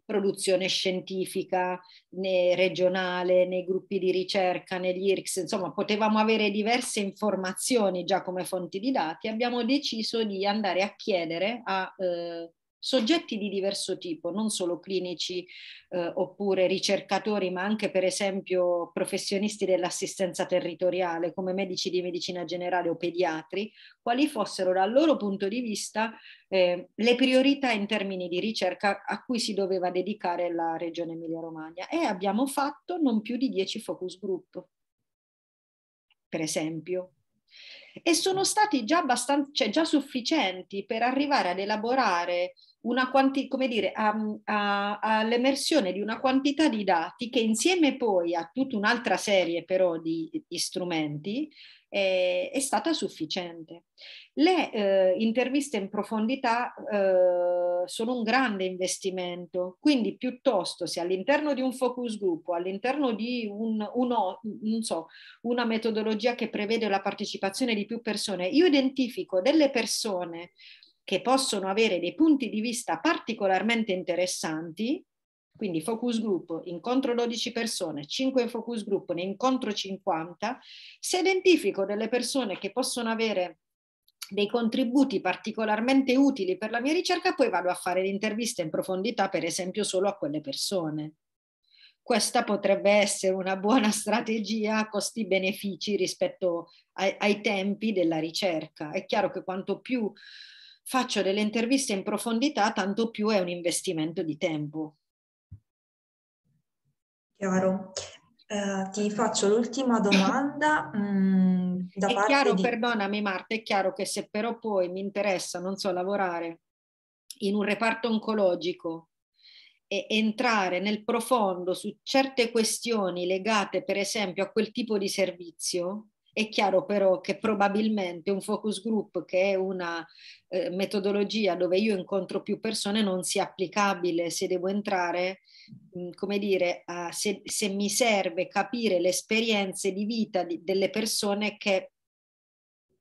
produzione scientifica né regionale, nei gruppi di ricerca, negli IRCS, insomma potevamo avere diverse informazioni già come fonti di dati, abbiamo deciso di andare a chiedere a eh, soggetti di diverso tipo, non solo clinici eh, oppure ricercatori, ma anche per esempio professionisti dell'assistenza territoriale come medici di medicina generale o pediatri, quali fossero dal loro punto di vista eh, le priorità in termini di ricerca a cui si doveva dedicare la Regione Emilia-Romagna e abbiamo fatto non più di 10 focus group, per esempio e sono stati già abbastanza, cioè già sufficienti per arrivare ad elaborare una quanti, come dire, all'emersione di una quantità di dati che insieme poi a tutta un'altra serie però di, di strumenti eh, è stata sufficiente. Le eh, interviste in profondità eh, sono un grande investimento, quindi piuttosto se all'interno di un focus group, all'interno di un, uno, so, una metodologia che prevede la partecipazione di più persone, io identifico delle persone che possono avere dei punti di vista particolarmente interessanti, quindi focus group, incontro 12 persone, 5 focus group, ne incontro 50, se identifico delle persone che possono avere dei contributi particolarmente utili per la mia ricerca, poi vado a fare l'intervista in profondità, per esempio, solo a quelle persone. Questa potrebbe essere una buona strategia costi-benefici rispetto ai, ai tempi della ricerca. È chiaro che quanto più faccio delle interviste in profondità, tanto più è un investimento di tempo. Chiaro. Eh, ti faccio l'ultima domanda. Mm, è chiaro, di... perdonami Marta, è chiaro che se però poi mi interessa, non so, lavorare in un reparto oncologico e entrare nel profondo su certe questioni legate per esempio a quel tipo di servizio, è chiaro però che probabilmente un focus group, che è una eh, metodologia dove io incontro più persone, non sia applicabile se devo entrare, mh, mm, come dire, a, se, se, mi serve capire le esperienze di vita di, delle persone che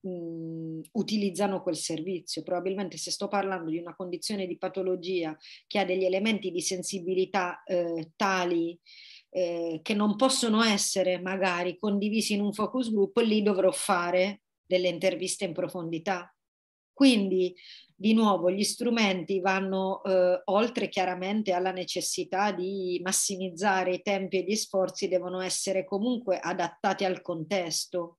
mh, mm, utilizzano quel servizio. Probabilmente se sto parlando di una condizione di patologia che ha degli elementi di sensibilità eh, tali eh, che non possono essere magari condivisi in un focus group, lì dovrò fare delle interviste in profondità. Quindi, di nuovo, gli strumenti vanno eh, oltre chiaramente alla necessità di massimizzare i tempi e gli sforzi, devono essere comunque adattati al contesto,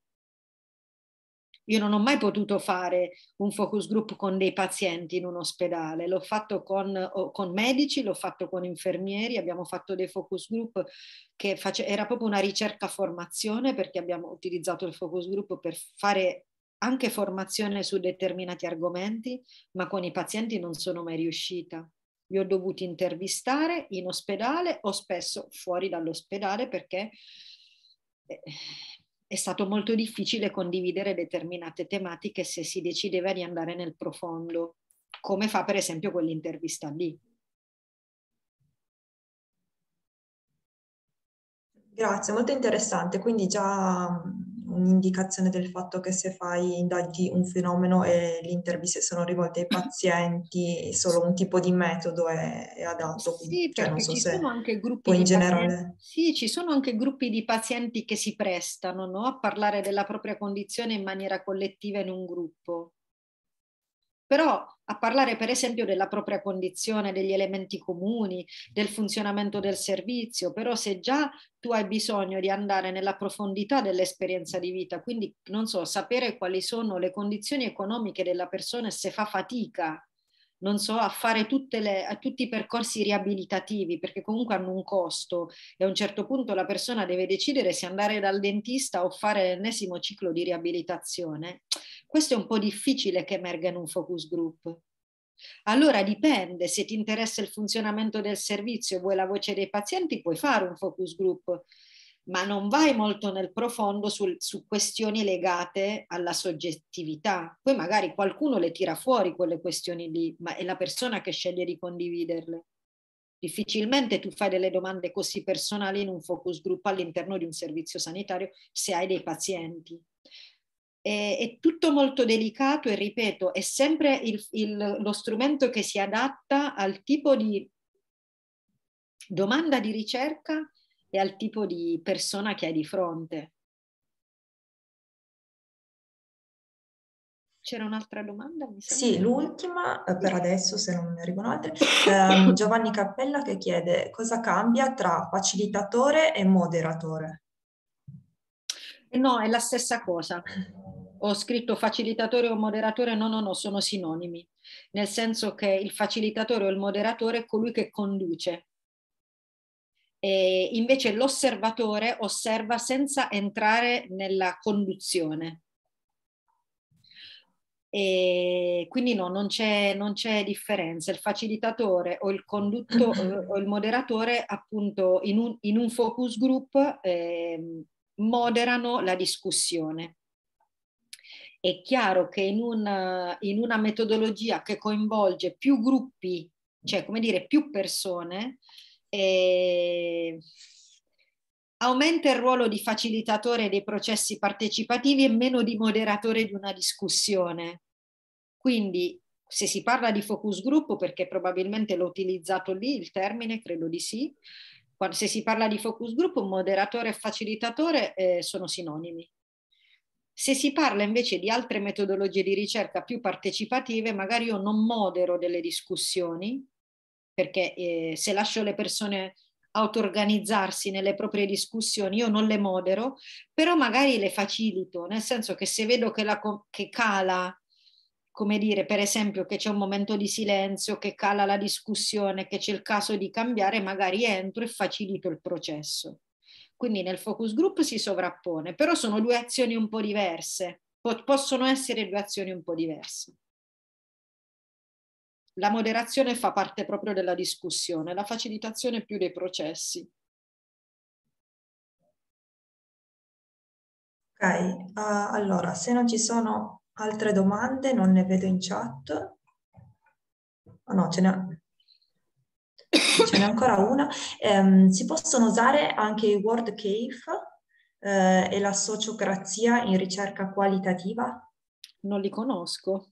io non ho mai potuto fare un focus group con dei pazienti in un ospedale, l'ho fatto con, con medici, l'ho fatto con infermieri, abbiamo fatto dei focus group che face, era proprio una ricerca formazione perché abbiamo utilizzato il focus group per fare anche formazione su determinati argomenti, ma con i pazienti non sono mai riuscita li ho dovuti intervistare in ospedale o spesso fuori dall'ospedale perché eh, è stato molto difficile condividere determinate tematiche se si decideva di andare nel profondo, come fa per esempio quell'intervista lì. Grazie, molto interessante. Quindi già un'indicazione del fatto che se fai indaghi un fenomeno e le interviste sono rivolte ai pazienti, solo un tipo di metodo è, è adatto. Quindi, sì, cioè, perché non so ci sono anche gruppi di generale... pazienti, sì, ci sono anche gruppi di pazienti che si prestano no? a parlare della propria condizione in maniera collettiva in un gruppo però a parlare per esempio della propria condizione, degli elementi comuni, del funzionamento del servizio, però se già tu hai bisogno di andare nella profondità dell'esperienza di vita, quindi non so, sapere quali sono le condizioni economiche della persona e se fa fatica non so, a fare le, a tutti i percorsi riabilitativi, perché comunque hanno un costo e a un certo punto la persona deve decidere se andare dal dentista o fare l'ennesimo ciclo di riabilitazione. Questo è un po' difficile che emerga in un focus group. Allora dipende, se ti interessa il funzionamento del servizio e vuoi la voce dei pazienti, puoi fare un focus group, ma non vai molto nel profondo sul, su questioni legate alla soggettività. Poi magari qualcuno le tira fuori quelle questioni lì, ma è la persona che sceglie di condividerle. Difficilmente tu fai delle domande così personali in un focus group all'interno di un servizio sanitario se hai dei pazienti. Eh, è, tutto molto delicato e ripeto, è sempre il, il, lo strumento che si adatta al tipo di domanda di ricerca e al tipo di persona che hai di fronte. C'era un'altra domanda? sì, l'ultima eh, per adesso, se non ne arrivano altre. Eh, Giovanni Cappella che chiede cosa cambia tra facilitatore e moderatore. No, è la stessa cosa ho scritto facilitatore o moderatore, no, no, no, sono sinonimi, nel senso che il facilitatore o il moderatore è colui che conduce. E invece l'osservatore osserva senza entrare nella conduzione. E quindi no, non c'è, non c'è, differenza. Il facilitatore o il conduttore o il moderatore, appunto, in un, in un focus group eh, moderano la discussione è chiaro che in una, in una metodologia che coinvolge più gruppi, cioè come dire più persone, eh, aumenta il ruolo di facilitatore dei processi partecipativi e meno di moderatore di una discussione. Quindi se si parla di focus group, perché probabilmente l'ho utilizzato lì il termine, credo di sì, se si parla di focus group, moderatore e facilitatore eh, sono sinonimi. Se si parla invece di altre metodologie di ricerca più partecipative, magari io non modero delle discussioni, perché eh, se lascio le persone auto-organizzarsi nelle proprie discussioni, io non le modero, però magari le facilito, nel senso che se vedo che, la, che cala, come dire, per esempio che c'è un momento di silenzio, che cala la discussione, che c'è il caso di cambiare, magari entro e facilito il processo. Quindi nel focus group si sovrappone, però sono due azioni un po' diverse, possono essere due azioni un po' diverse. La moderazione fa parte proprio della discussione, la facilitazione più dei processi. Ok, uh, allora se non ci sono altre domande, non ne vedo in chat. Oh no, ce ne ce n'è ancora una, ehm, si possono usare anche i word cave eh, e la sociocrazia in ricerca qualitativa? Non li conosco.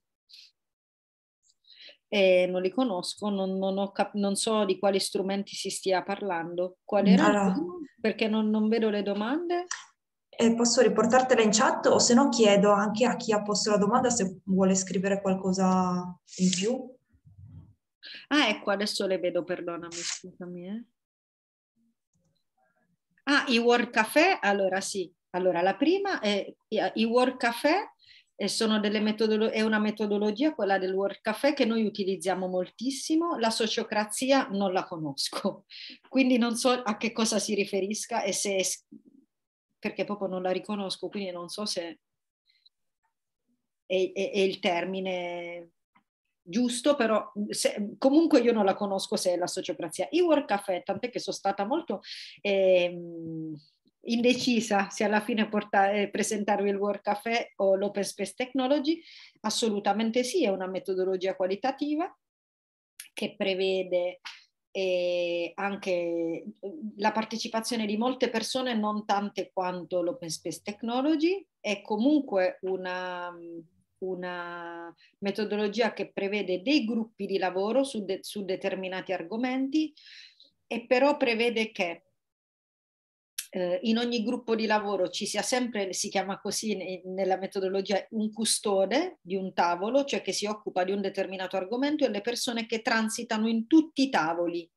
Eh, non li conosco, non, non, cap- non, so di quali strumenti si stia parlando. Qual era? Allora, Perché non, non, vedo le domande. Eh, posso riportartela in chat o se no chiedo anche a chi ha posto la domanda se vuole scrivere qualcosa in più. Ah, ecco, adesso le vedo, perdonami, scusami. Eh. Ah, i World Café, allora sì. Allora, la prima è i World Café, eh, sono metodolo- è una metodologia, quella del World Café, che noi utilizziamo moltissimo. La sociocrazia non la conosco, quindi non so a che cosa si riferisca e se... È, perché proprio non la riconosco, quindi non so se è, è, è il termine giusto, però mhmm, se, comunque io non la conosco se è la sociocrazia. I work cafe, tant'è che sono stata molto eh, indecisa se alla fine portare, eh, presentarvi il work cafe o l'open space technology, assolutamente sì, è una metodologia qualitativa che prevede e eh, anche mhmm, la partecipazione di molte persone, non tante quanto l'open space technology, è comunque una, mhmm, una metodologia che prevede dei gruppi di lavoro su, de- su determinati argomenti e però prevede che eh, in ogni gruppo di lavoro ci sia sempre, si chiama così ne- nella metodologia, un custode di un tavolo, cioè che si occupa di un determinato argomento e le persone che transitano in tutti i tavoli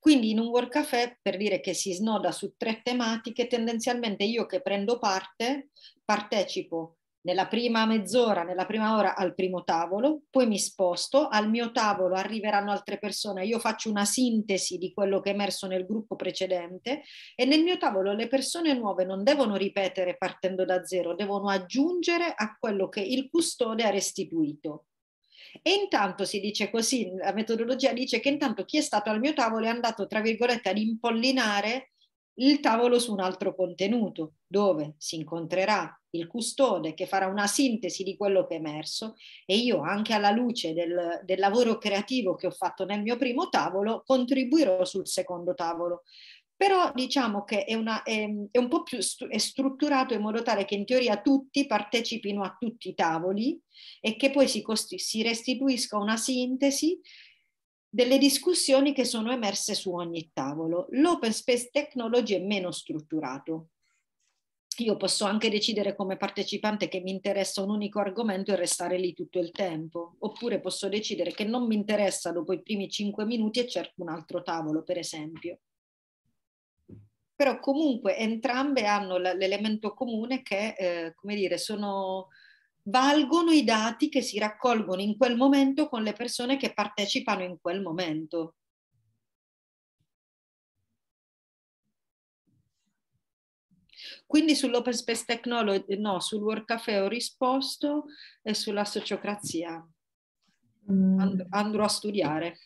quindi in un work café, per dire che si snoda su tre tematiche, tendenzialmente io che prendo parte partecipo nella prima mezz'ora, nella prima ora al primo tavolo, poi mi sposto, al mio tavolo arriveranno altre persone, io faccio una sintesi di quello che è emerso nel gruppo precedente e nel mio tavolo le persone nuove non devono ripetere partendo da zero, devono aggiungere a quello che il custode ha restituito. E intanto si dice così, la metodologia dice che intanto chi è stato al mio tavolo è andato, tra virgolette, ad impollinare il tavolo su un altro contenuto, dove si incontrerà il custode che farà una sintesi di quello che è emerso e io anche alla luce del, del, lavoro creativo che ho fatto nel mio primo tavolo contribuirò sul secondo tavolo. Però diciamo che è, una, è, è un po' più st- strutturato in modo tale che in teoria tutti partecipino a tutti i tavoli e che poi si, costi- si restituisca una sintesi delle discussioni che sono emerse su ogni tavolo. L'open space technology è meno strutturato. Io posso anche decidere come partecipante che mi interessa un unico argomento e restare lì tutto il tempo, oppure posso decidere che non mi interessa dopo i primi cinque minuti e cerco un altro tavolo, per esempio. Però comunque entrambe hanno l'elemento comune che, eh, come dire, sono valgono i dati che si raccolgono in quel momento con le persone che partecipano in quel momento. Quindi sull'open space technology, no, sul work cafe ho risposto e sulla sociocrazia mm. And- andrò a studiare.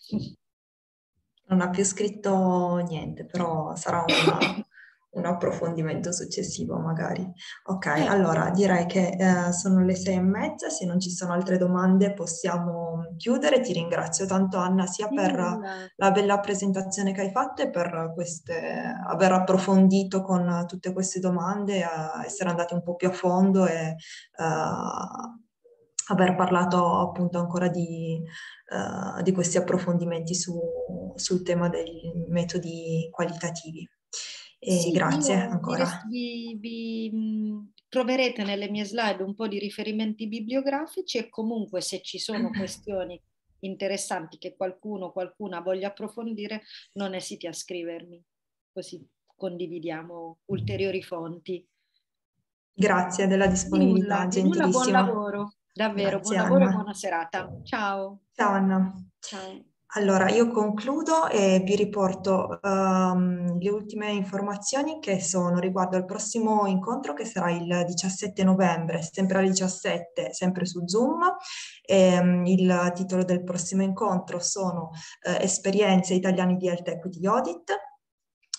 Non ha più scritto niente, però sarà una un approfondimento successivo magari. Ok, eh. allora direi che eh, sono le sei e mezza, se non ci sono altre domande possiamo chiudere. Ti ringrazio tanto Anna sia per la bella presentazione che hai fatto e per queste, aver approfondito con tutte queste domande, essere andati un po' più a fondo e uh, aver parlato appunto ancora di, uh, di questi approfondimenti su, sul tema dei metodi qualitativi. E sì, grazie ancora. Vi, vi, troverete nelle mie slide un po' di riferimenti bibliografici e comunque se ci sono questioni interessanti che qualcuno o qualcuna voglia approfondire, non esiti a scrivermi, così condividiamo ulteriori fonti. Grazie della disponibilità, nulla, gentilissima. nulla, buon lavoro, davvero, grazie, buon lavoro Anna. e buona serata. Ciao. Ciao Anna. Ciao. Allora, io concludo e vi riporto um, le ultime informazioni che sono riguardo al prossimo incontro che sarà il 17 novembre, sempre alle 17, sempre su Zoom. E, um, il titolo del prossimo incontro sono uh, Esperienze italiane di Health Equity Audit.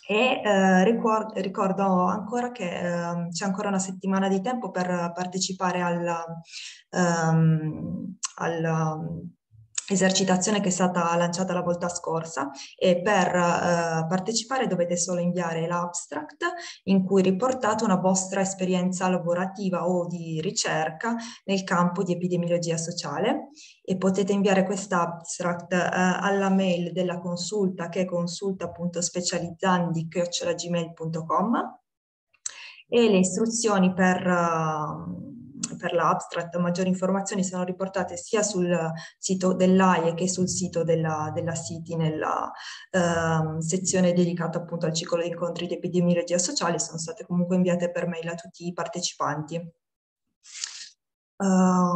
E eh, ricordo, ricordo, ancora che eh, c'è ancora una settimana di tempo per partecipare al, um, al esercitazione che è stata lanciata la volta scorsa e per eh, partecipare dovete solo inviare l'abstract in cui riportate una vostra esperienza lavorativa o di ricerca nel campo di epidemiologia sociale e potete inviare quest'abstract eh, alla mail della consulta che è consulta.specializzandi.gmail.com e le istruzioni per... Eh, per l'abstract, maggiori informazioni sono riportate sia sul sito dell'AIE che sul sito della, della City nella eh, sezione dedicata appunto al ciclo di incontri di epidemiologia sociale, sono state comunque inviate per mail a tutti i partecipanti. Uh,